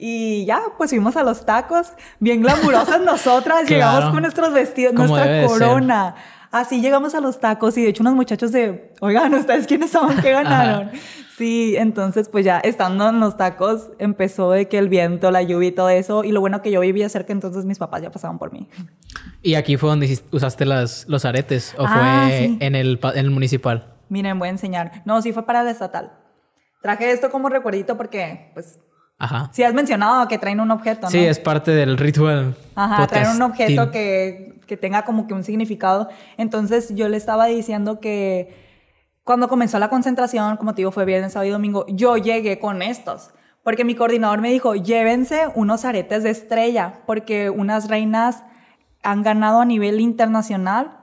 Y ya, pues fuimos a los tacos, bien glamurosas nosotras, llegamos con nuestros vestidos, nuestra corona. Ser? Así llegamos a los tacos y de hecho unos muchachos de, oigan, ¿ustedes quiénes son? ¿Qué ganaron? sí, entonces pues ya estando en los tacos empezó de que el viento, la lluvia y todo eso. Y lo bueno que yo vivía cerca, entonces mis papás ya pasaban por mí. ¿Y aquí fue donde usaste las, los aretes o ah, fue en, el, en el municipal? Miren, voy a enseñar. No, sí fue para el estatal. Traje esto como recuerdito porque, pues, Ajá. Sí, has mencionado que traen un objeto, ¿no? Sí, es parte del ritual. Ajá, traen un objeto que que tenga como que un significado. Entonces yo le estaba diciendo que cuando comenzó la concentración, como te digo, fue viernes, sábado y domingo, yo llegué con estos. Porque mi coordinador me dijo, llévense unos aretes de estrella, porque unas reinas han ganado a nivel internacional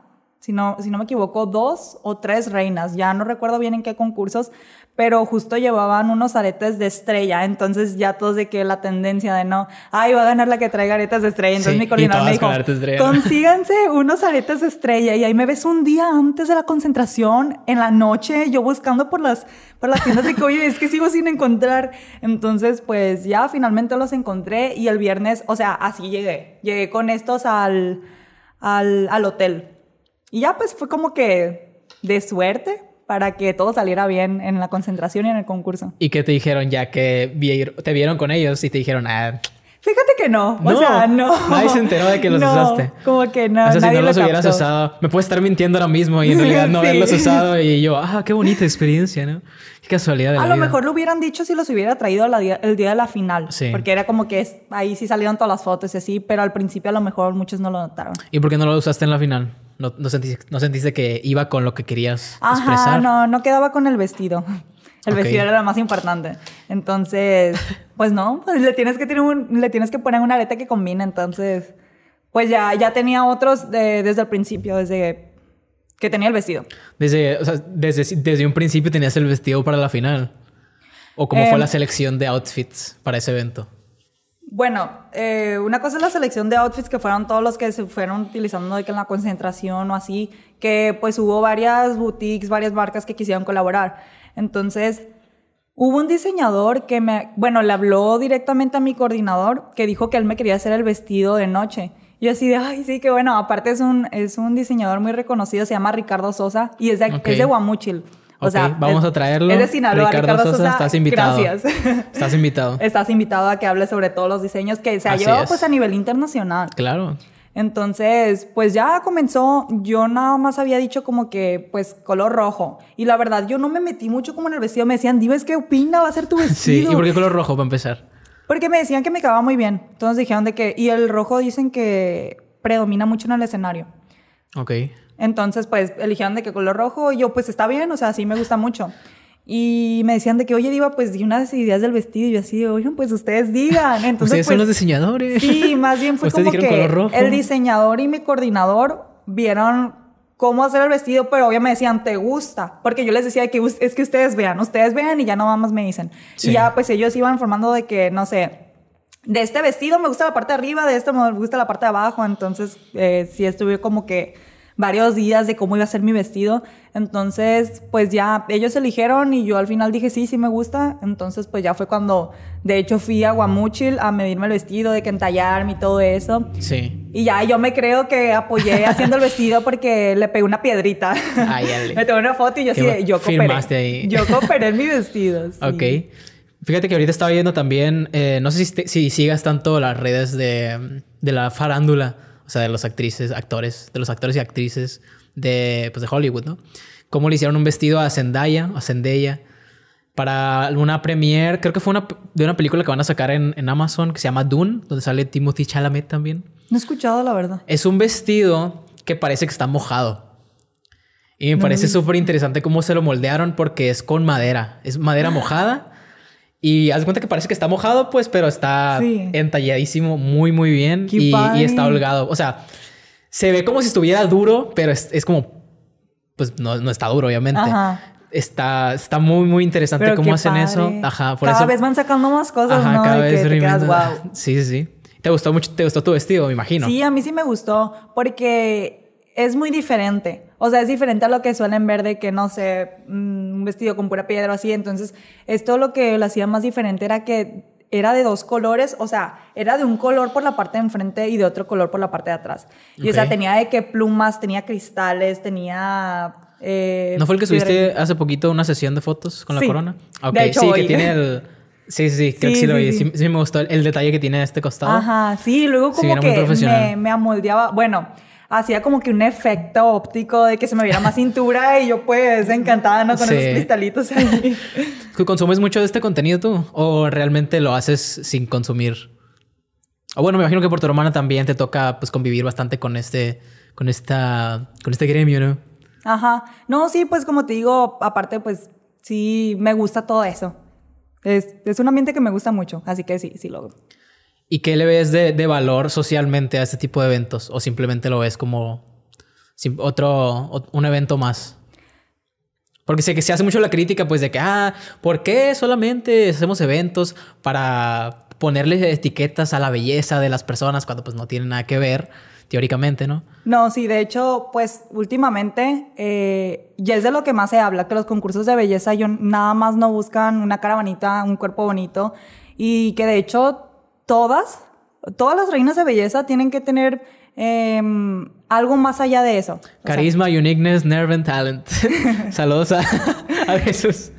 si no, si me equivoco, dos o tres reinas, ya no recuerdo bien en qué concursos, pero justo llevaban unos aretes de estrella, entonces ya todos de que la tendencia de no, ay, va a ganar la que traiga aretes de estrella, entonces mi coordinador me dijo, consíganse unos aretes de estrella y ahí me ves un día antes de la concentración, en la noche, yo buscando por las, por las tiendas de que, es que sigo sin encontrar, entonces pues ya finalmente los encontré y el viernes, o sea, así llegué, llegué con estos al, al, al hotel. Y ya pues fue como que de suerte para que todo saliera bien en la concentración y en el concurso. ¿Y qué te dijeron ya que te vieron con ellos y te dijeron, ah, Fíjate que no. no. O sea, no. Nadie se enteró de que los usaste. Como que no. O sea, si no los hubieras usado, me puedes estar mintiendo ahora mismo y en realidad no haberlos usado. Y yo, ah, qué bonita experiencia, ¿no? casualidad de A lo mejor lo hubieran dicho si los hubiera traído el día de la final. Sí. Porque era como que es, ahí sí salieron todas las fotos y así, pero al principio a lo mejor muchos no lo notaron. ¿Y por qué no lo usaste en la final? ¿No, sentiste, no sentiste, que iba con lo que querías Ajá, expresar? No, no quedaba con el vestido. El vestido era lo más importante. Entonces, pues no, pues le tienes que, un, le tienes que poner una areta que combine. Entonces, pues ya, ya tenía otros desde el principio, desde que tenía el vestido. Desde, desde, desde un principio tenías el vestido para la final. ¿O cómo fue la em, selección de outfits para ese evento? Bueno, eh, una cosa es la selección de outfits que fueron todos los que se fueron utilizando en la concentración o así, que pues hubo varias boutiques, varias marcas que quisieron colaborar. Entonces, hubo un diseñador que me, bueno, le habló directamente a mi coordinador que dijo que él me quería hacer el vestido de noche. Yo así de, ay, sí, que bueno, aparte es un, es un diseñador muy reconocido, se llama Ricardo Sosa y es de, Guamuchil. O vamos a traerlo. Es Ricardo, Sosa, estás invitado. Gracias. Estás invitado. estás invitado a que hable sobre todos los diseños que se ha llevado pues a nivel internacional. Claro. Entonces, pues ya comenzó, yo nada más había dicho como que, pues, color rojo. Y la verdad, yo no me metí mucho como en el vestido, me decían, dime, ¿qué opina? ¿Va a ser tu vestido? sí, ¿y por qué color rojo para empezar? Porque me decían que me quedaba muy bien. Entonces dijeron de que. Y el rojo dicen que predomina mucho en el escenario. Ok. Entonces, pues eligieron de que color rojo. Y yo, pues está bien, o sea, sí me gusta mucho. Y me decían de que, oye, Diva, pues di unas ideas del vestido. Y yo así, oye, pues ustedes digan. Entonces, ustedes son los pues, diseñadores. Sí, más bien fue como que el diseñador y mi coordinador vieron cómo hacer el vestido, pero obviamente me decían, ¿te gusta? Porque yo les decía que es que ustedes vean, ustedes vean y ya no más me dicen. Y ya pues ellos iban formando de que, no sé, de este vestido me gusta la parte de arriba, de este me gusta la parte de abajo, entonces si eh, sí estuve como que varios días de cómo iba a ser mi vestido. Entonces, pues ya ellos eligieron y yo al final dije, sí, sí me gusta. Entonces, pues ya fue cuando, de hecho, fui a Guamuchil a medirme el vestido, de que entallarme y todo eso. Sí. Y ya yo me creo que apoyé haciendo el vestido porque le pegué una piedrita. Ay, me tomé una foto y yo sí, yo cooperé. Ahí. yo cooperé en mi vestido. Ok. Fíjate que ahorita estaba viendo también, eh, no sé si, sigas tanto las redes de, de la farándula o sea, de los actrices, actores, de los actores y actrices de, pues, de Hollywood, ¿no? Cómo le hicieron un vestido a Zendaya, a Zendaya, para una premiere, creo que fue de una película que van a sacar en, Amazon, que se llama Dune, donde sale Timothy Chalamet también. No he escuchado, la verdad. Es un vestido que parece que está mojado. Y me parece súper interesante cómo se lo moldearon porque es con madera. Es madera mojada y haz cuenta que parece que está mojado, pues, pero está entalladísimo muy, muy bien y, está holgado. O sea, se ve como si estuviera duro, pero es, como, pues no, está duro, obviamente. Está, está muy, muy interesante cómo hacen eso. Ajá, por cada vez van sacando más cosas. cada vez Sí, sí, sí. Te gustó mucho, te gustó tu vestido, me imagino. Sí, a mí sí me gustó porque es muy diferente. O sea, es diferente a lo que suelen ver de que, no sé, mm, un vestido con pura piedra o así. Entonces, esto lo que lo hacía más diferente era que era de dos colores, o sea, era de un color por la parte de enfrente y de otro color por la parte de atrás. Y o sea, tenía de qué plumas, tenía cristales, tenía... Eh, ¿No fue el que subiste hace poquito una sesión de fotos con la corona? Okay. De hecho, sí, que tiene el... Sí, sí, sí, creo sí, que sí lo vi. Sí, sí me gustó el, detalle que tiene este costado. Ajá, sí, luego como que me, me amoldeaba. Bueno, hacía como que un efecto óptico de que se me viera más cintura y yo pues encantada ¿no? con esos cristalitos ahí. ¿Consumes mucho de este contenido tú? ¿O realmente lo haces sin consumir? O bueno, me imagino que por tu hermana también te toca pues convivir bastante con este, con esta, con este gremio, ¿no? Ajá. No, sí, pues como te digo, aparte pues sí me gusta todo eso. Es, es un ambiente que me gusta mucho, así que sí, sí lo ¿Y qué le ves de, de, valor socialmente a este tipo de eventos? ¿O simplemente lo ves como otro, un evento más? Porque sé que se hace mucho la crítica, pues, de que, ah, ¿por qué solamente hacemos eventos para ponerle etiquetas a la belleza de las personas cuando, pues, no tienen nada que ver, teóricamente, ¿no? No, sí, de hecho, pues, últimamente, eh, ya es de lo que más se habla, que los concursos de belleza yo, nada más no buscan una cara bonita, un cuerpo bonito, y que de hecho todas, todas las reinas de belleza tienen que tener em, algo más allá de eso. Carisma, uniqueness, nerve and talent. Saludos a, Jesús.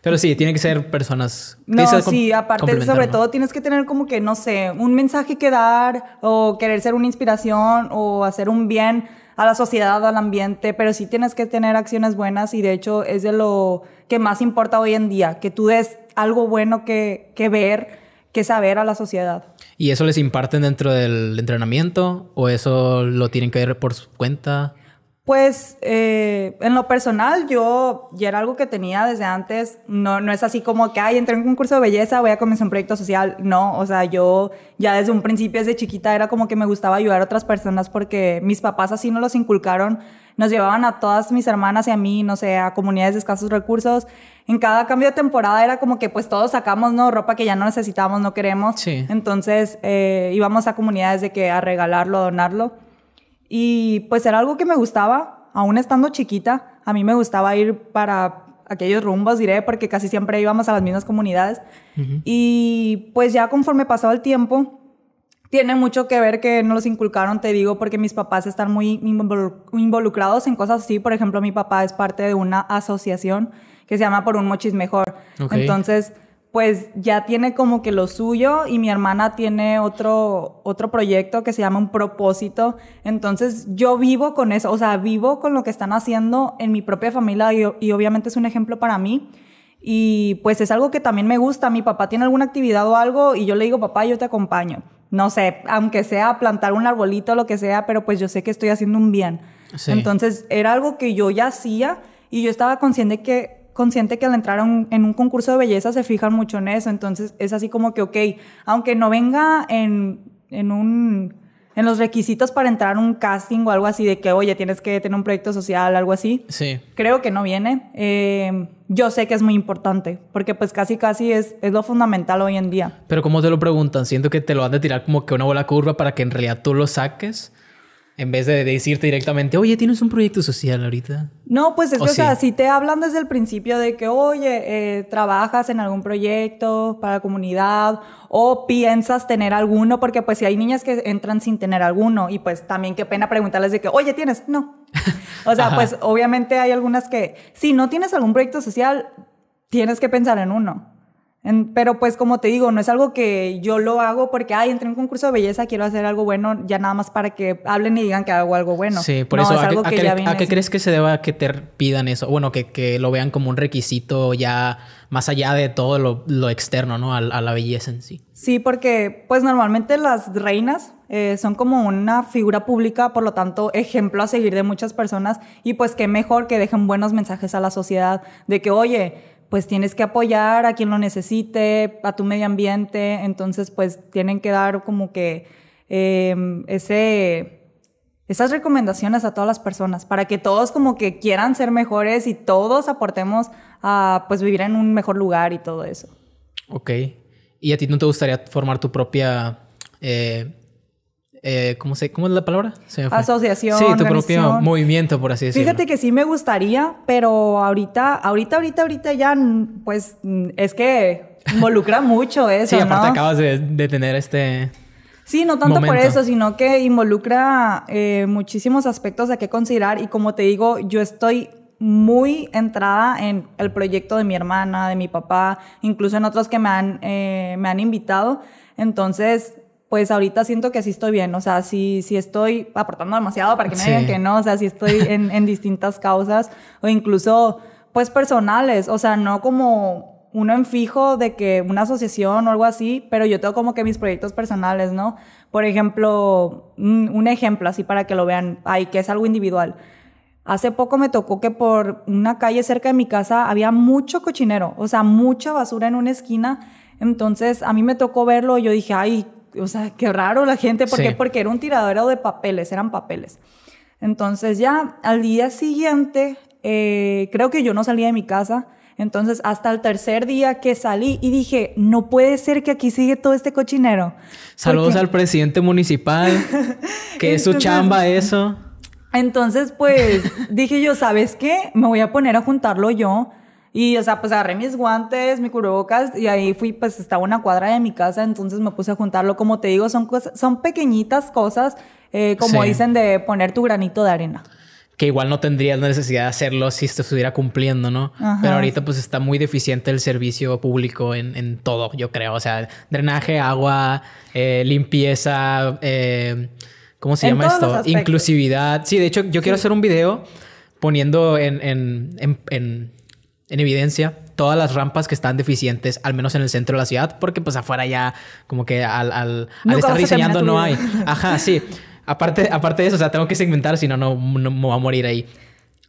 Pero sí, tienen que ser personas. No, sí, aparte, sobre todo tienes que tener como que, no sé, un mensaje que dar o querer ser una inspiración o hacer un bien a la sociedad, al ambiente, pero sí tienes que tener acciones buenas y de hecho es de lo que más importa hoy en día, que tú des algo bueno que, que ver que saber a la sociedad. ¿Y eso les imparten dentro del entrenamiento o eso lo tienen que ver por su cuenta? Pues eh, en lo personal yo ya era algo que tenía desde antes, no, no es así como que, ay, entré en un concurso de belleza, voy a comenzar un proyecto social, no, o sea, yo ya desde un principio, desde chiquita, era como que me gustaba ayudar a otras personas porque mis papás así no los inculcaron, nos llevaban a todas mis hermanas y a mí, no sé, a comunidades de escasos recursos. En cada cambio de temporada era como que pues todos sacamos, ¿no? Ropa que ya no necesitamos, no queremos. Sí. Entonces eh, íbamos a comunidades de que a regalarlo, a donarlo. Y pues era algo que me gustaba, aún estando chiquita, a mí me gustaba ir para aquellos rumbos, diré, porque casi siempre íbamos a las mismas comunidades. Y pues ya conforme pasaba el tiempo, tiene mucho que ver que no los inculcaron, te digo, porque mis papás están muy involucrados en cosas así. Por ejemplo, mi papá es parte de una asociación que se llama Por un Mochis Mejor. Entonces, pues ya tiene como que lo suyo y mi hermana tiene otro, otro proyecto que se llama Un propósito. Entonces yo vivo con eso, o sea, vivo con lo que están haciendo en mi propia familia y, obviamente es un ejemplo para mí. Y pues es algo que también me gusta. Mi papá tiene alguna actividad o algo y yo le digo, papá, yo te acompaño. No sé, aunque sea plantar un arbolito, lo que sea, pero pues yo sé que estoy haciendo un bien. Entonces era algo que yo ya hacía y yo estaba consciente que consciente que al entrar en un concurso de belleza se fijan mucho en eso, entonces es así como que, ok, aunque no venga en, en un en los requisitos para entrar a un casting o algo así de que, oye, tienes que tener un proyecto social, algo así. Sí. Creo que no viene. Eh, yo sé que es muy importante, porque pues casi casi es, es lo fundamental hoy en día. Pero ¿cómo te lo preguntan? Siento que te lo van a tirar como que una bola curva para que en realidad tú lo saques. En vez de decirte directamente, oye, tienes un proyecto social ahorita. No, pues es que, o, sea, si te hablan desde el principio de que, oye, eh, trabajas en algún proyecto para la comunidad o piensas tener alguno, porque pues si hay niñas que entran sin tener alguno y pues también qué pena preguntarles de que, oye, ¿tienes? No. O sea, pues obviamente hay algunas que, si no tienes algún proyecto social, tienes que pensar en uno pero pues como te digo, no es algo que yo lo hago porque, ay, entré en un concurso de belleza, quiero hacer algo bueno, ya nada más para que hablen y digan que hago algo bueno. Sí, por eso, ¿a, qué crees que se deba que te pidan eso? Bueno, que, lo vean como un requisito ya más allá de todo lo, externo, ¿no? A, la belleza en sí. Sí, porque pues normalmente las reinas eh, son como una figura pública, por lo tanto, ejemplo a seguir de muchas personas y pues qué mejor que dejen buenos mensajes a la sociedad de que, oye, pues tienes que apoyar a quien lo necesite, a tu medio ambiente, entonces pues tienen que dar como que em, ese, esas recomendaciones a todas las personas para que todos como que quieran ser mejores y todos aportemos a pues vivir en un mejor lugar y todo eso. Ok. ¿Y a ti no te gustaría formar tu propia... Eh, eh, ¿cómo, es la palabra? Asociación. Sí, tu propio movimiento, por así decirlo. Fíjate que sí me gustaría, pero ahorita, ahorita, ahorita, ahorita ya, mm, pues mm, es que involucra mucho eso. Sí, aparte acabas de, tener este. Sí, no tanto por eso, sino que involucra eh, muchísimos aspectos a que considerar y como te digo, yo estoy muy entrada en el proyecto de mi hermana, de mi papá, incluso en otros que me eh, me han invitado. Entonces, pues ahorita siento que sí estoy bien, o sea, si estoy aportando demasiado para que me digan que no, o sea, si estoy en, en distintas causas o incluso pues personales, o sea, no como uno en fijo de que una asociación o algo así, pero yo tengo como que mis proyectos personales, ¿no? Por ejemplo, un ejemplo así para que lo vean, ay, que es algo individual. Hace poco me tocó que por una calle cerca de mi casa había mucho cochinero, o sea, mucha basura en una esquina. Entonces a mí me tocó verlo y yo dije, ay, o sea, qué raro la gente, ¿por qué? Porque era un tiradero de papeles, eran papeles. Entonces ya al día siguiente, eh, creo que yo no salía de mi casa, entonces hasta el tercer día que salí y dije, no puede ser que aquí sigue todo este cochinero. Saludos al presidente municipal, que es su chamba eso. Entonces, pues dije yo, ¿sabes qué? Me voy a poner a juntarlo yo. Y, o sea, pues agarré mis guantes, mi cubrebocas y ahí fui, pues estaba una cuadra de mi casa, entonces me puse a juntarlo. Como te digo, son, cosas, son pequeñitas cosas, eh, como dicen, de poner tu granito de arena que igual no tendrías necesidad de hacerlo si esto estuviera cumpliendo, ¿no? Pero ahorita pues está muy deficiente el servicio público en, todo, yo creo. O sea, drenaje, agua, eh, limpieza, eh, ¿cómo se llama esto? Inclusividad. Sí, de hecho yo quiero hacer un video poniendo en en evidencia todas las rampas que están deficientes, al menos en el centro de la ciudad, porque pues afuera ya como que al, estar diseñando no hay. Ajá, sí. Aparte, aparte de eso, o sea, tengo que segmentar, si no, no, me voy a morir ahí.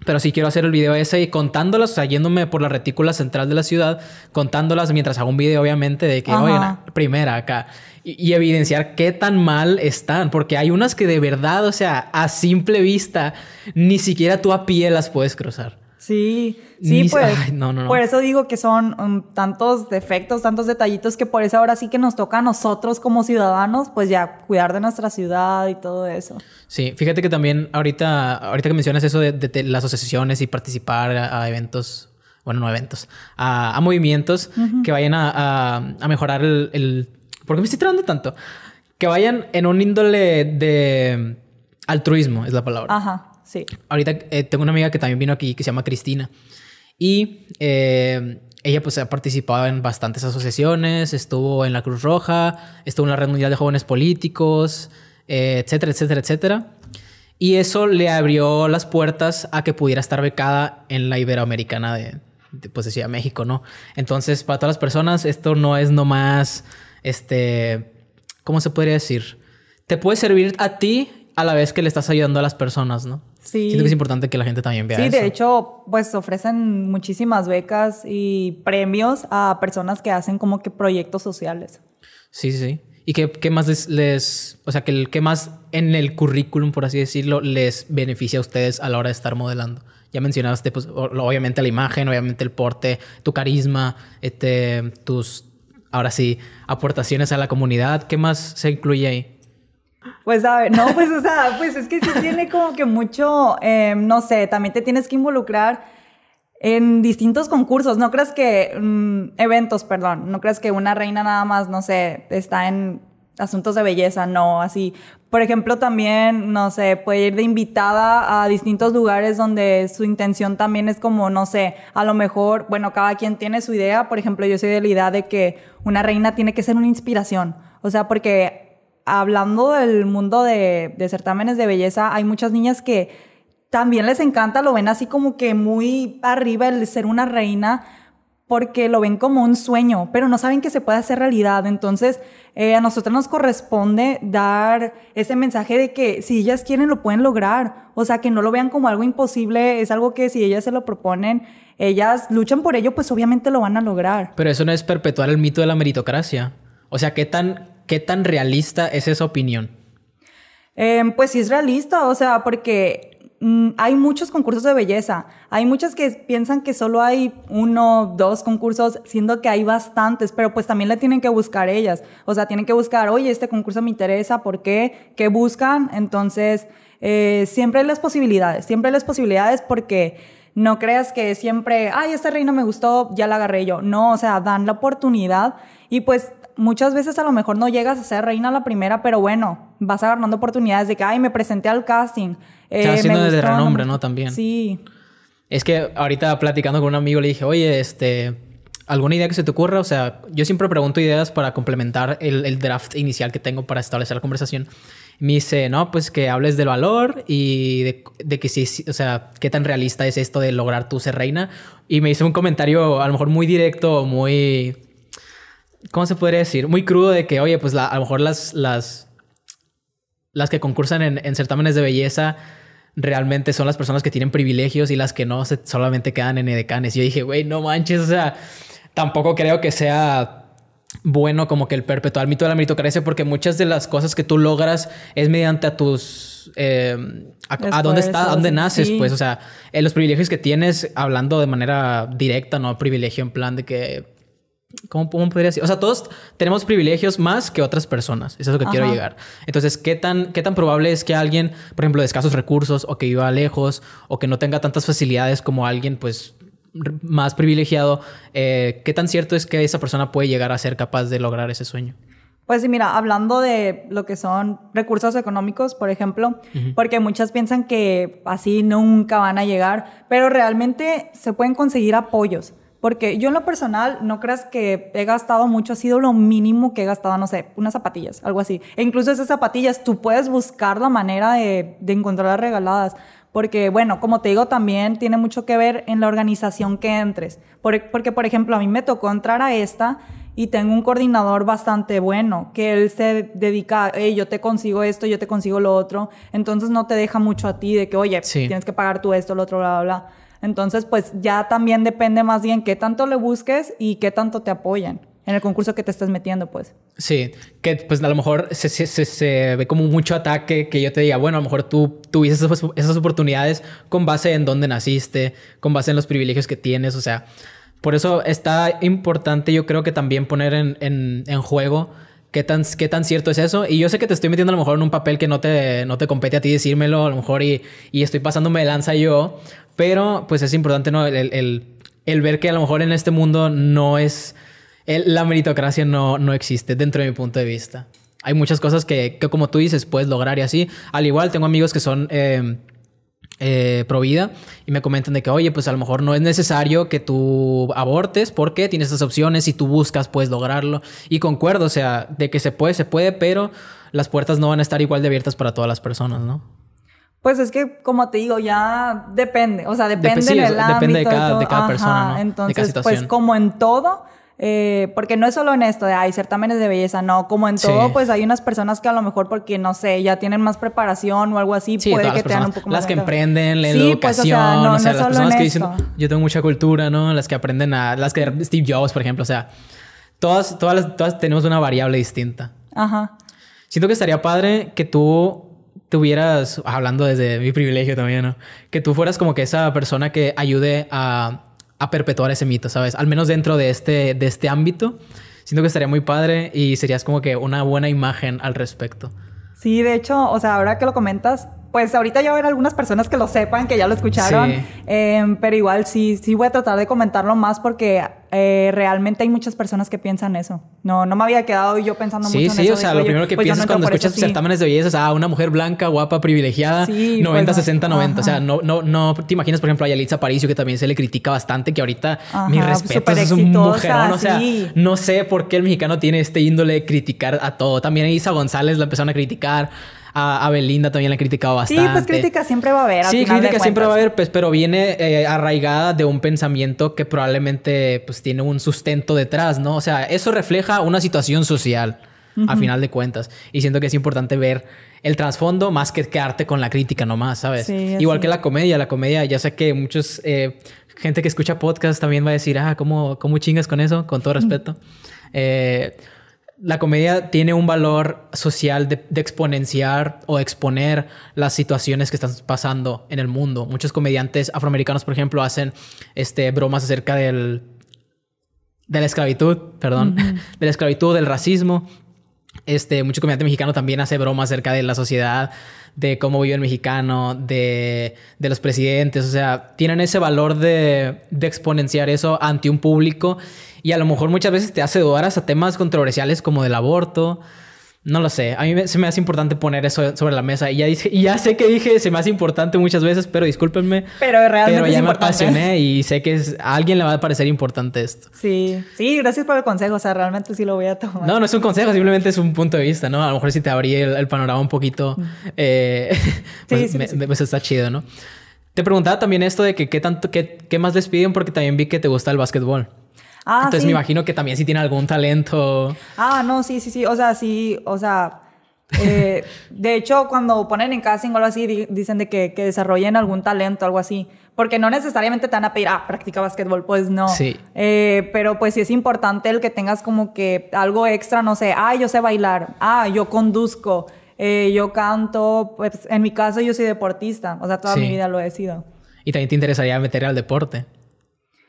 Pero sí quiero hacer el video ese y contándolas, o sea, yéndome por la retícula central de la ciudad, contándolas mientras hago un video, obviamente, de que, primera acá. y, evidenciar qué tan mal están, porque hay unas que de verdad, o sea, a simple vista, ni siquiera tú a pie las puedes cruzar. Sí, sí, pues. Por eso digo que son um, tantos defectos, tantos detallitos que por eso ahora sí que nos toca a nosotros como ciudadanos, pues ya cuidar de nuestra ciudad y todo eso. Sí, fíjate que también ahorita, ahorita que mencionas eso de, las asociaciones y participar a, eventos, bueno, no eventos, a, movimientos que vayan a, mejorar el, ¿Por qué me estoy tratando tanto? Que vayan en un índole de altruismo, es la palabra. Ajá Sí. Ahorita eh, tengo una amiga que también vino aquí que se llama Cristina. Y eh, ella pues ha participado en bastantes asociaciones, estuvo en la Cruz Roja, estuvo en la Red Mundial de Jóvenes Políticos, eh, etcétera, etcétera, etcétera. Y eso le abrió las puertas a que pudiera estar becada en la Iberoamericana de, pues decía México, ¿no? Entonces, para todas las personas, esto no es nomás, este, ¿cómo se podría decir? Te puede servir a ti a la vez que le estás ayudando a las personas, ¿no? Sí. Siento que es importante que la gente también vea sí, eso. Sí, de hecho, pues ofrecen muchísimas becas y premios a personas que hacen como que proyectos sociales. Sí, sí, ¿Y qué, más les, o sea, qué, qué más en el currículum, por así decirlo, les beneficia a ustedes a la hora de estar modelando? Ya mencionaste, pues, obviamente la imagen, obviamente el porte, tu carisma, este, tus, ahora sí, aportaciones a la comunidad. ¿Qué más se incluye ahí? Pues a ver, no, pues o sea, pues es que sí tiene como que mucho, em, no sé, también te tienes que involucrar en distintos concursos, no creas que, mm, eventos, perdón, no creas que una reina nada más, no sé, está en asuntos de belleza, no, así. Por ejemplo, también, no sé, puede ir de invitada a distintos lugares donde su intención también es como, no sé, a lo mejor, bueno, cada quien tiene su idea, por ejemplo, yo soy de la idea de que una reina tiene que ser una inspiración, o sea, porque hablando del mundo de, certámenes de belleza, hay muchas niñas que también les encanta, lo ven así como que muy arriba el ser una reina, porque lo ven como un sueño, pero no saben que se puede hacer realidad. Entonces, eh, a nosotros nos corresponde dar ese mensaje de que si ellas quieren, lo pueden lograr. O sea, que no lo vean como algo imposible, es algo que si ellas se lo proponen, ellas luchan por ello, pues obviamente lo van a lograr. Pero eso no es perpetuar el mito de la meritocracia. O sea, ¿qué tan ¿Qué tan realista es esa opinión? Em, pues sí es realista, o sea, porque mm, hay muchos concursos de belleza. Hay muchas que piensan que solo hay uno, dos concursos, siendo que hay bastantes, pero pues también la tienen que buscar ellas. O sea, tienen que buscar, oye, este concurso me interesa, ¿por qué? ¿Qué buscan? Entonces, eh, siempre hay las posibilidades, siempre hay las posibilidades porque... No creas que siempre, ay, este reino me gustó, ya la agarré yo. No, o sea, dan la oportunidad y pues muchas veces a lo mejor no llegas a ser reina la primera, pero bueno, vas agarrando oportunidades de que, ay, me presenté al casting. Eh, Estás haciendo de renombre, ¿no? También. Sí. Es que ahorita platicando con un amigo le dije, oye, este, ¿alguna idea que se te ocurra? O sea, yo siempre pregunto ideas para complementar el, draft inicial que tengo para establecer la conversación. Me dice, no, pues que hables del valor y de, de que sí, o sea, qué tan realista es esto de lograr tú ser reina. Y me hizo un comentario a lo mejor muy directo, muy ¿cómo se podría decir? Muy crudo de que, oye, pues a lo mejor las, las, las que concursan en, certámenes de belleza realmente son las personas que tienen privilegios y las que no solamente quedan en edecanes. Y yo dije, güey, no manches, o sea, tampoco creo que sea bueno como que el perpetuar mito de la meritocracia porque muchas de las cosas que tú logras es mediante a tus em, a, dónde estás, a dónde naces, pues, o sea, eh, los privilegios que tienes hablando de manera directa, no privilegio en plan de que ¿Cómo, ¿Cómo, podría ser? O sea, todos tenemos privilegios más que otras personas. es a lo que quiero llegar. Entonces, ¿qué tan, ¿qué tan probable es que alguien, por ejemplo, de escasos recursos o que viva lejos o que no tenga tantas facilidades como alguien, pues, más privilegiado, eh, qué tan cierto es que esa persona puede llegar a ser capaz de lograr ese sueño? Pues sí, mira, hablando de lo que son recursos económicos, por ejemplo, porque muchas piensan que así nunca van a llegar, pero realmente se pueden conseguir apoyos. Porque yo en lo personal, no creas que he gastado mucho, ha sido lo mínimo que he gastado, no sé, unas zapatillas, algo así. E incluso esas zapatillas, tú puedes buscar la manera de, de encontrarlas regaladas. Porque, bueno, como te digo, también tiene mucho que ver en la organización que entres. porque, por ejemplo, a mí me tocó entrar a esta y tengo un coordinador bastante bueno, que él se dedica, hey, yo te consigo esto, yo te consigo lo otro, entonces no te deja mucho a ti de que, oye, tienes que pagar tú esto, lo otro, bla, bla, bla. Entonces, pues ya también depende más bien qué tanto le busques y qué tanto te apoyan en el concurso que te estás metiendo, pues. Sí, que pues a lo mejor se, ve como mucho ataque que yo te diga, bueno, a lo mejor tú tuviste esas, oportunidades con base en dónde naciste, con base en los privilegios que tienes, o sea, por eso está importante yo creo que también poner en, en juego ¿Qué tan, ¿Qué tan cierto es eso? Y yo sé que te estoy metiendo a lo mejor en un papel que no te, no te compete a ti decírmelo, a lo mejor, y, y estoy pasándome de lanza yo, pero pues es importante ¿no? el, ver que a lo mejor en este mundo no es, la meritocracia no, no existe dentro de mi punto de vista. Hay muchas cosas que, como tú dices, puedes lograr y así. Al igual, tengo amigos que son... Eh, eh, Provida y me comentan de que, oye, pues a lo mejor no es necesario que tú abortes porque tienes esas opciones y tú buscas, Puedes lograrlo. Y concuerdo, o sea, de que se puede, se puede, pero las puertas no van a estar igual de abiertas para todas las personas, ¿no? Pues es que, como te digo, ya depende, o sea, pues, depende del ámbito. Depende de cada, persona, Entonces, de cada pues como en todo, eh, porque no es solo en esto de hay certámenes de belleza, no, como en todo, pues hay unas personas que a lo mejor porque no sé, ya tienen más preparación o algo así, puede que te un poco más. Las que emprenden, la educación, pues, o sea, las personas que dicen yo tengo mucha cultura, ¿no? Las que aprenden a, las que Steve Jobs, por ejemplo, o sea, todas, todas, todas tenemos una variable distinta. Ajá. Siento que estaría padre que tú tuvieras, hablando desde mi privilegio también, ¿no? Que tú fueras como que esa persona que ayude a a perpetuar ese mito, ¿sabes? Al menos dentro de este, de este ámbito. Siento que estaría muy padre y serías como que una buena imagen al respecto. Sí, de hecho, o sea, ahora que lo comentas, pues ahorita ya van algunas personas que lo sepan, que ya lo escucharon, em, pero igual sí, sí voy a tratar de comentarlo más porque eh, realmente hay muchas personas que piensan eso. No, no me había quedado yo pensando mucho en eso. Sí, o sea, lo primero que pues piensas cuando escuchas certámenes de belleza es, ah, una mujer blanca, guapa, privilegiada, 90, 60, 90. O sea, no, no, no te imaginas, por ejemplo, a Yalitza Paricio que también se le critica bastante, que ahorita, mi pues respeto, es un mujerón. O sea, no sé por qué el mexicano tiene este índole de criticar a todo. También a Isa González la empezaron a criticar. A, Belinda también la han criticado bastante. Sí, pues crítica siempre va a haber. Sí, crítica siempre va a haber, pues, pero viene eh, arraigada de un pensamiento que probablemente pues tiene un sustento detrás, ¿no? O sea, eso refleja una situación social. A final de cuentas. Y siento que es importante ver el trasfondo más que quedarte con la crítica nomás, ¿sabes? Igual que la comedia. La comedia, ya sé que muchos eh, gente que escucha podcast también va a decir, ah, ¿cómo, cómo chingas con eso? Con todo respeto. eh, la comedia tiene un valor social de, exponenciar o exponer las situaciones que están pasando en el mundo. Muchos comediantes afroamericanos, por ejemplo, hacen este, bromas acerca del, de la esclavitud, perdón, de la esclavitud, del racismo. Este, mucho comediante mexicano también hace bromas acerca de la sociedad, de cómo vive el mexicano, de, los presidentes. O sea, tienen ese valor de, de exponenciar eso ante un público y a lo mejor muchas veces te hace dudar hasta temas controversiales como del aborto. No lo sé. A mí se me hace importante poner eso sobre la mesa. Y ya, dije, y ya sé que dije se me hace importante muchas veces, pero discúlpenme. Pero realmente. Pero ya me apasioné y sé que es, a alguien le va a parecer importante esto. Sí, sí, gracias por el consejo. O sea, realmente sí lo voy a tomar. No, no es un consejo, simplemente es un punto de vista, ¿no? A lo mejor si te abrí el, panorama un poquito, eh, pues, sí, pues está chido, ¿no? Te preguntaba también esto de que qué tanto, qué, qué más les piden, porque también vi que te gusta el básquetbol. Ah, Entonces me imagino que también si tiene algún talento. Ah, no, sí, sí, sí. O sea, sí, o sea. Eh, de hecho, cuando ponen en casting o algo así, dicen de que, que, desarrollen algún talento, algo así. Porque no necesariamente te van a pedir, ah, practica básquetbol, pues no. Sí. Eh, pero pues sí es importante el que tengas como que algo extra, no sé, ah, yo sé bailar, ah, yo conduzco, eh, yo canto, pues en mi caso yo soy deportista, o sea, toda mi vida lo he sido. Y también te interesaría meter al deporte.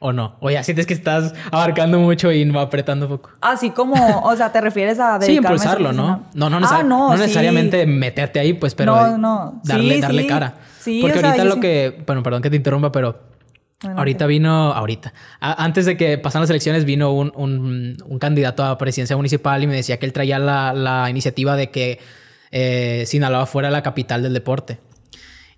¿O no? O ya sientes que estás abarcando mucho y apretando poco. Así ah, como, o sea, te refieres a Sí, impulsarlo, ¿no? No, no, ah, no, no necesariamente meterte ahí, pues, pero darle, darle cara. Sí, Porque ahorita lo que, bueno, perdón que te interrumpa, pero ahorita vino, ahorita, antes de que pasan las elecciones, vino un, un, candidato a presidencia municipal y me decía que él traía la, iniciativa de que eh, Sinaloa fuera la capital del deporte.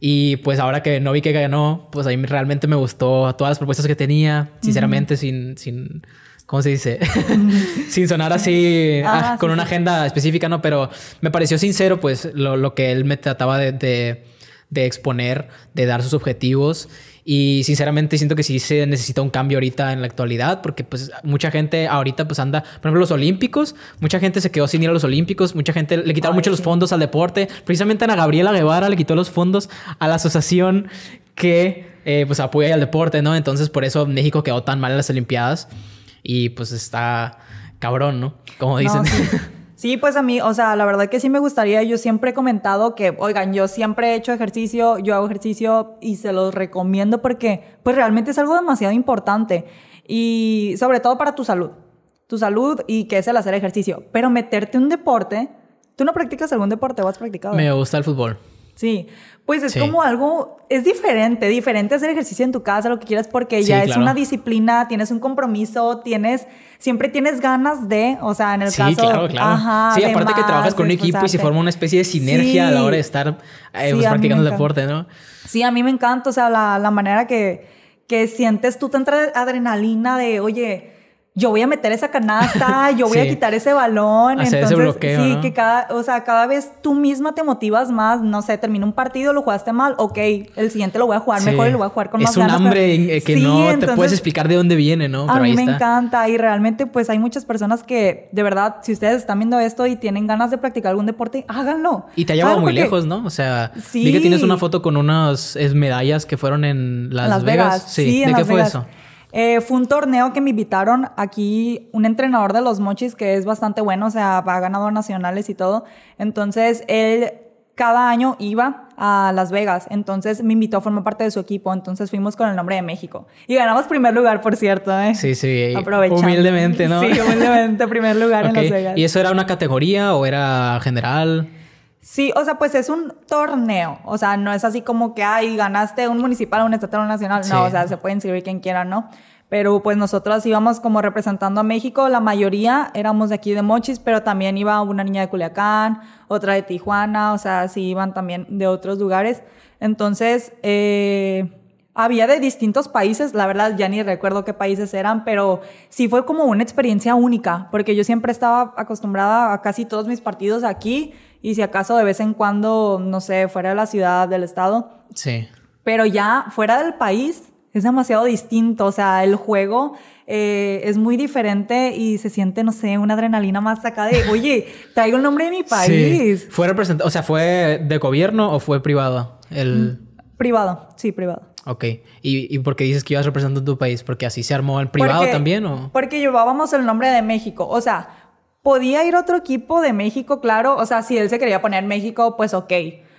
Y pues ahora que no vi que ganó, pues ahí realmente me gustó todas las propuestas que tenía, sinceramente, sin, sin, ¿cómo se dice? sin sonar así ah, ah, con una agenda específica, ¿no? Pero me pareció sincero, pues, lo, que él me trataba de, de exponer, de dar sus objetivos y sinceramente siento que sí se necesita un cambio ahorita en la actualidad, porque pues mucha gente ahorita pues anda, por ejemplo, los Olímpicos, mucha gente se quedó sin ir a los Olímpicos, mucha gente le quitaron muchos los fondos al deporte, precisamente Ana Gabriela Guevara le quitó los fondos a la asociación que eh, pues apoya al deporte, ¿no? Entonces por eso México quedó tan mal en las Olimpiadas y pues está cabrón, ¿no? Como dicen. Sí, pues a mí, o sea, la verdad que sí me gustaría, yo siempre he comentado que, oigan, yo siempre he hecho ejercicio, yo hago ejercicio y se los recomiendo porque pues realmente es algo demasiado importante y sobre todo para tu salud, tu salud y que es el hacer ejercicio, pero meterte un deporte, ¿tú no practicas algún deporte o has practicado? Me gusta el fútbol. Sí, pues es como algo, es diferente, diferente hacer ejercicio en tu casa, lo que quieras, porque ya es una disciplina, tienes un compromiso, tienes, siempre tienes ganas de, o sea, en el caso. Sí, claro, claro. sí, aparte que trabajas con un equipo y se forma una especie de sinergia a la hora de estar eh, pues, practicando el deporte, ¿no? Sí, a mí me encanta, o sea, la, la manera que, que sientes tú tanta adrenalina de, oye, yo voy a meter esa canasta, yo voy a quitar ese balón. Entonces, sí, que cada, o sea, cada vez tú misma te motivas más. No sé, termina un partido, lo jugaste mal, ok, el siguiente lo voy a jugar mejor y lo voy a jugar con más ganas. Es un hambre eh, que no te puedes explicar de dónde viene, ¿no? a mí me encanta y realmente, pues hay muchas personas que, de verdad, si ustedes están viendo esto y tienen ganas de practicar algún deporte, háganlo. Y te ha llevado muy lejos, ¿no? O sea, sí. vi que tienes una foto con unas eh, medallas que fueron en Las, Las Vegas. Sí, ¿de qué fue eso? Eh, fue un torneo que me invitaron aquí un entrenador de los mochis que es bastante bueno, o sea, ha ganado nacionales y todo. Entonces, él cada año iba a Las Vegas, entonces me invitó a formar parte de su equipo, entonces fuimos con el nombre de México. Y ganamos primer lugar, por cierto, ¿eh? Sí, sí, Aprovechando. humildemente, ¿no? Sí, humildemente, primer lugar en Las Vegas. ¿Y eso era una categoría o era general? Sí, o sea, pues es un torneo. O sea, no es así como que, ay, ganaste un municipal, un estatal, un nacional. No, o sea, se puede inscribir quien quiera, ¿no? Pero pues nosotros íbamos como representando a México. La mayoría éramos de aquí de Mochis, pero también iba una niña de Culiacán, otra de Tijuana. O sea, sí iban también de otros lugares. Entonces, eh, había de distintos países, la verdad ya ni recuerdo qué países eran, pero sí fue como una experiencia única, porque yo siempre estaba acostumbrada a casi todos mis partidos aquí, y si acaso de vez en cuando, no sé, fuera de la ciudad, del estado. Sí. Pero ya fuera del país es demasiado distinto, o sea, el juego eh, es muy diferente y se siente, no sé, una adrenalina más acá de, oye, traigo el nombre de mi país. ¿Fue representado, o sea, fue de gobierno o fue privado? El... Mm, privado, sí, privado. Ok. ¿Y, ¿Y por qué dices que ibas representando tu país? ¿Porque así se armó el privado también o...? Porque llevábamos el nombre de México, o sea podía ir otro equipo de México, claro. O sea, si él se quería poner México, pues ok.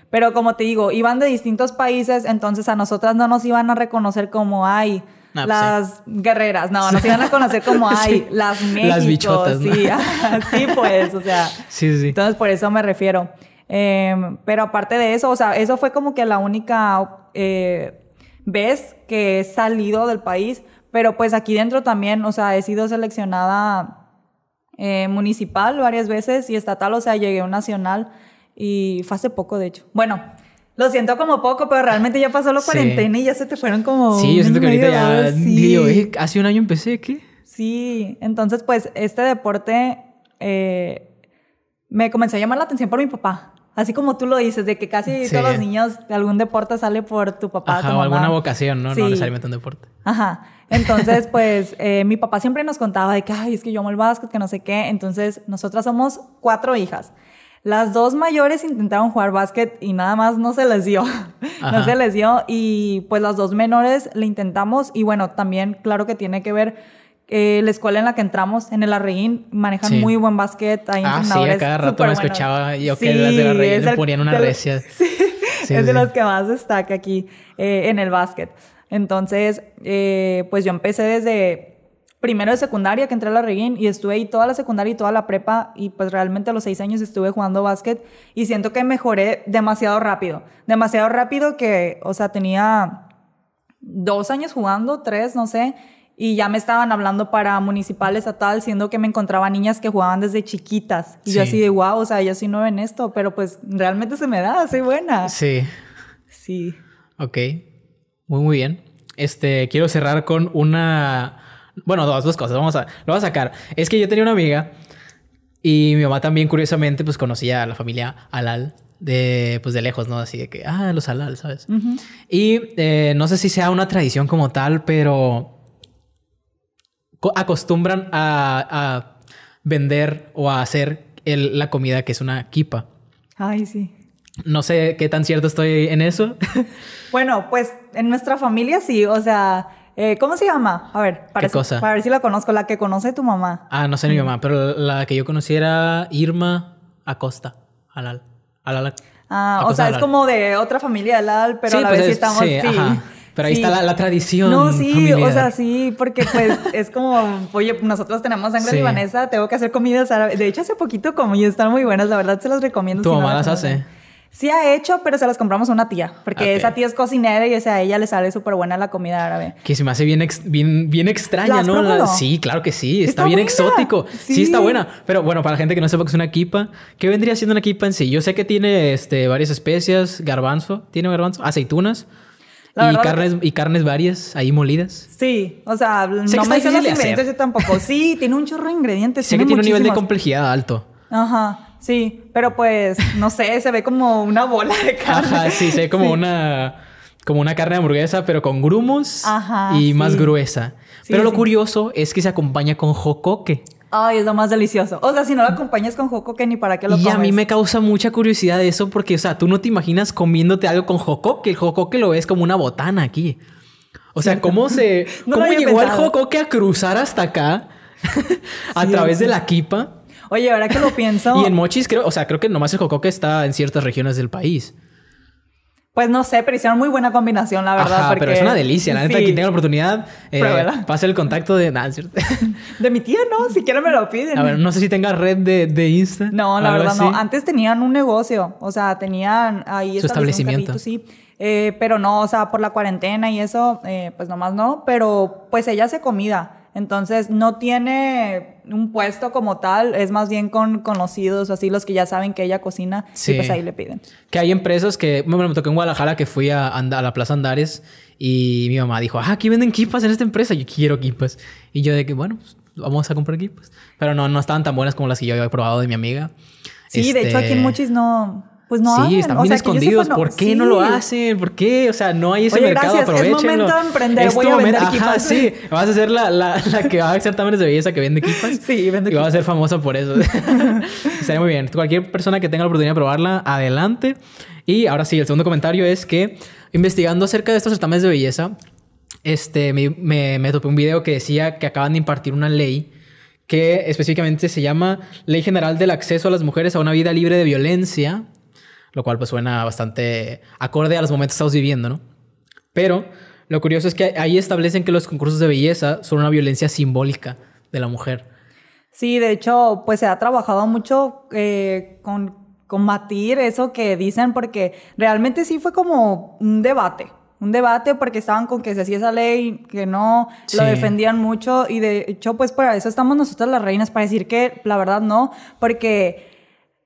Pero como te digo, iban de distintos países, entonces a nosotras no nos iban a reconocer como, hay ah, pues las guerreras. No, nos iban a conocer como, hay las México. Las bichotas. Sí, ¿no? sí, pues, o sea. Sí, sí. Entonces por eso me refiero. Em, pero aparte de eso, o sea, eso fue como que la única eh, vez que he salido del país. Pero pues aquí dentro también, o sea, he sido seleccionada eh, municipal varias veces y estatal, o sea, llegué a un nacional y fue hace poco, de hecho. Bueno, lo siento como poco, pero realmente ya pasó la cuarentena y ya se te fueron como. Sí, yo siento que ahorita ya. Sí. Eh, hace un año empecé, ¿qué? Sí, entonces, pues este deporte eh, me comenzó a llamar la atención por mi papá. Así como tú lo dices, de que casi todos los niños algún deporte sale por tu papá. o alguna vocación, ¿no? No No sale un deporte. Ajá. Entonces, pues eh, mi papá siempre nos contaba de que, ay, es que yo amo el básquet, que no sé qué. Entonces, nosotras somos cuatro hijas. Las dos mayores intentaron jugar básquet y nada más no se les dio. No se les dio. Y pues las dos menores le intentamos. Y bueno, también, claro que tiene que ver eh, la escuela en la que entramos, en el Arreín, manejan muy buen básquet. Hay ah, sí, a cada rato me escuchaba yo que las del Arreín le ponían una recia. Sí, es de los que más destaca aquí eh, en el básquet. Entonces, eh, pues yo empecé desde primero de secundaria que entré al la y estuve ahí toda la secundaria y toda la prepa y pues realmente a los seis años estuve jugando básquet y siento que mejoré demasiado rápido, demasiado rápido que, o sea, tenía dos años jugando, tres, no sé, y ya me estaban hablando para a tal, siendo que me encontraba niñas que jugaban desde chiquitas. Y yo así de, wow, o sea, yo sí no ven esto, pero pues realmente se me da, soy buena. Sí. Sí. Ok, muy, muy bien. Este, quiero cerrar con una... Bueno, dos, dos cosas, vamos a... Lo voy a sacar. Es que yo tenía una amiga y mi mamá también, curiosamente, pues conocía a la familia Alal de, pues de lejos, ¿no? Así de que, ah, los alal ¿sabes? Y eh, no sé si sea una tradición como tal, pero acostumbran a, vender o a hacer la comida que es una kipa. Ay, sí. No sé qué tan cierto estoy en eso. bueno, pues en nuestra familia sí, o sea, eh, ¿cómo se llama? A ver, para, para ver si la conozco, la que conoce tu mamá. Ah, no sé mi mamá, pero la que yo conocí era Irma Acosta, Alal. Alal. Ah, o sea, es como de otra familia Alal, pero a la pues sí estamos... Sí, pero ahí está la, tradición. No, sí, o sea, sí, porque pues es como, oye, nosotros tenemos sangre libanesa, tengo que hacer comidas árabes. De hecho, hace poquito comí, están muy buenas, la verdad se las recomiendo. ¿Tu si mamá las hace? Sí ha hecho, pero se las compramos a una tía, porque esa tía es cocinera y o a ella le sale súper buena la comida árabe. Que se me hace bien, bien, extraña, ¿no? sí, claro que sí, está, bien exótico. Sí. está buena. Pero bueno, para la gente que no sepa que es una kipa, ¿qué vendría siendo una kipa en sí? Yo sé que tiene este, varias especias, garbanzo, tiene garbanzo, aceitunas y, carnes, y carnes varias ahí molidas. Sí, o sea, no me dicen ingredientes tampoco. Sí, tiene un chorro de ingredientes. Sé que tiene un nivel de complejidad alto. Ajá, sí, pero pues, no sé, se ve como una bola de carne. Ajá, sí, se ve como una como una carne de hamburguesa, pero con grumos y más gruesa. pero lo curioso es que se acompaña con jocoque. Ay, es lo más delicioso. O sea, si no lo acompañas con joco, que ni para qué lo comes. Y a mí me causa mucha curiosidad eso porque, o sea, tú no te imaginas comiéndote algo con jocoque? que el jocoque que lo ves como una botana aquí. O sea, ¿cómo se. ¿Cómo llegó el jocoque que a cruzar hasta acá a través de la quipa? Oye, ahora que lo pienso. y en Mochis, creo, o sea, creo que nomás el jocoque está en ciertas regiones del país. Pues no sé, pero hicieron muy buena combinación, la verdad. Ajá, pero es una delicia. La neta, quien tenga la oportunidad, eh, pase el contacto de... de mi tía, no. Si quieren me lo piden. A ver, no sé si tenga red de, de Insta. No, la verdad no. Antes tenían un negocio. O sea, tenían ahí... Su establecimiento. sí. Eh, pero no, o sea, por la cuarentena y eso, eh, pues nomás no. Pero pues ella hace comida. Entonces no tiene un puesto como tal, es más bien con conocidos, así los que ya saben que ella cocina, sí. y pues ahí le piden. Que hay empresas que, bueno, me tocó en Guadalajara que fui a, a la Plaza Andares y mi mamá dijo, ah, aquí venden kipas en esta empresa, yo quiero kipas. Y yo de que, bueno, pues, vamos a comprar kipas. Pero no, no estaban tan buenas como las que yo había probado de mi amiga. Sí, de hecho aquí en este, Muchis no, pues no. Sí, están o escondidos. ¿Por qué no lo hacen? ¿Por qué? O sea, no hay ese mercado. Gracias. Es momento de emprender. a vender sí. Vas a ser la, la, que va a hacer también de belleza que vende equipas. Sí, vende Y va vas a ser famosa por eso. Estaría muy bien. Cualquier persona que tenga la oportunidad de probarla, adelante. Y ahora sí, el segundo comentario es que investigando acerca de estos certámenes de belleza, este, me, me topé un video que decía que acaban de impartir una ley que específicamente se llama Ley General del Acceso a las Mujeres a una Vida Libre de Violencia lo cual pues suena bastante acorde a los momentos que estamos viviendo, ¿no? Pero lo curioso es que ahí establecen que los concursos de belleza son una violencia simbólica de la mujer. Sí, de hecho, pues se ha trabajado mucho eh, con combatir eso que dicen porque realmente sí fue como un debate, un debate porque estaban con que se hacía esa ley, que no, lo defendían mucho y de hecho pues para eso estamos nosotras las reinas, para decir que la verdad no, porque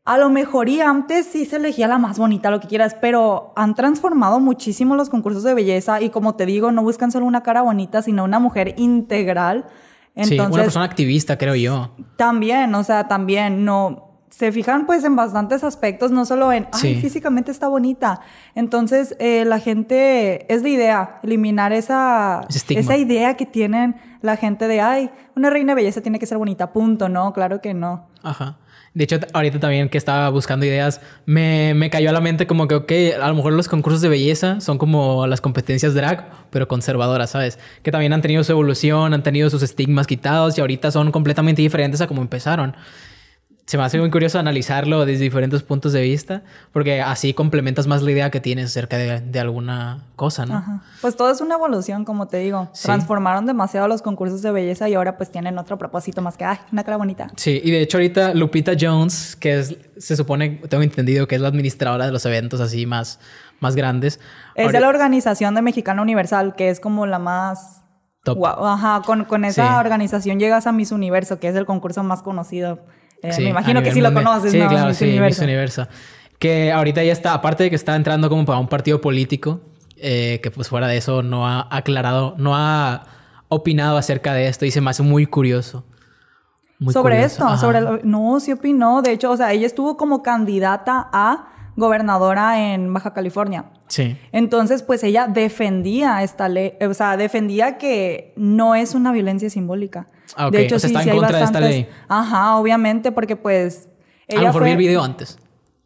a lo mejor y antes sí se elegía la más bonita, lo que quieras, pero han transformado muchísimo los concursos de belleza y como te digo, no buscan solo una cara bonita, sino una mujer integral. Entonces, sí, una persona activista, creo yo. También, o sea, también no se fijan pues en bastantes aspectos, no solo en, ay, físicamente está bonita. Entonces, eh, la gente, es la idea, eliminar esa, esa idea que tienen la gente de, ay, una reina de belleza tiene que ser bonita, punto, ¿no? Claro que no. Ajá. De hecho, ahorita también que estaba buscando ideas, me, cayó a la mente como que, ok, a lo mejor los concursos de belleza son como las competencias drag, pero conservadoras, ¿sabes? Que también han tenido su evolución, han tenido sus estigmas quitados y ahorita son completamente diferentes a como empezaron se me hace muy curioso analizarlo desde diferentes puntos de vista, porque así complementas más la idea que tienes acerca de, de alguna cosa, ¿no? Ajá. Pues todo es una evolución, como te digo. Transformaron demasiado los concursos de belleza y ahora pues tienen otro propósito más que, ay, una cara bonita. Sí, y de hecho ahorita Lupita Jones, que es, se supone, tengo entendido que es la administradora de los eventos así más, más grandes. Es de la organización de Mexicana Universal, que es como la más... Top. ajá, con, con esa organización llegas a Miss Universo, que es el concurso más conocido eh, me imagino que sí lo conoces, sí, ¿no? Claro, sí, Universo. Miss Universo. Que ahorita ya está, aparte de que está entrando como para un partido político, eh, que pues fuera de eso no ha aclarado, no ha opinado acerca de esto y se me hace muy curioso. sobre esto, sobre no, sí opinó. De hecho, o sea, ella estuvo como candidata a gobernadora en Baja California. Sí. Entonces, pues ella defendía esta ley, o sea, defendía que no es una violencia simbólica, Ah, okay. De hecho, o sea, está en contra de esta ley. Ajá, obviamente, porque pues... Ella a lo mejor fue... vi el video antes.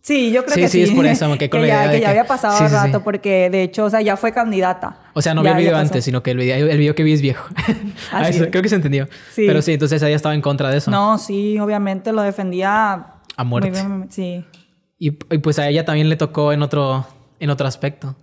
Sí, yo creo que sí. Sí, es por eso, que ya, que, ya había pasado un rato, porque de hecho, o sea, ya fue candidata. O sea, no vi el video antes, sino que el video, que vi es viejo. Ah, Así Creo que se entendió. Pero sí, entonces ella estaba en contra de eso. No, sí, obviamente lo defendía. A muerte. sí. Y, y, pues a ella también le tocó en otro, en otro aspecto.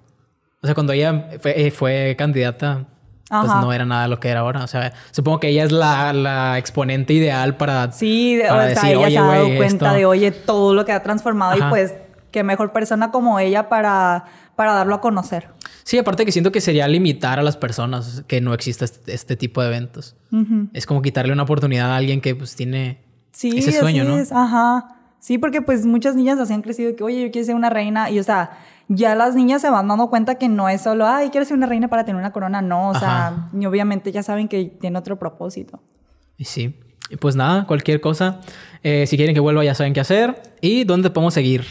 O sea, cuando ella fue, eh, fue candidata, pues no era nada lo que era ahora. O sea, supongo que ella es la, la exponente ideal para. Sí, o ella se ha dado cuenta de, oye, todo lo que ha transformado y pues qué mejor persona como ella para, para darlo a conocer. Sí, aparte que siento que sería limitar a las personas que no exista este, este tipo de eventos. Es como quitarle una oportunidad a alguien que pues tiene sí, ese sueño, Es. Ajá. Sí, porque pues muchas niñas así han crecido que, oye, yo quiero ser una reina y o sea, ya las niñas se van dando cuenta que no es solo, ay, quiero ser una reina para tener una corona. No, o sea, sea, obviamente ya saben que tiene otro propósito. Y sí. Pues nada, cualquier cosa. Eh, si quieren que vuelva, ya saben qué hacer. ¿Y dónde podemos seguir?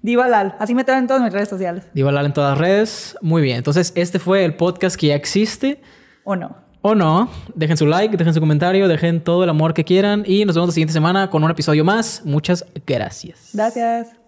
Divalal. Así me traen en todas mis redes sociales. Divalal en todas las redes. Muy bien. Entonces, este fue el podcast que ya existe. ¿O no? O no. Dejen su like, dejen su comentario, dejen todo el amor que quieran. Y nos vemos la siguiente semana con un episodio más. Muchas gracias. Gracias.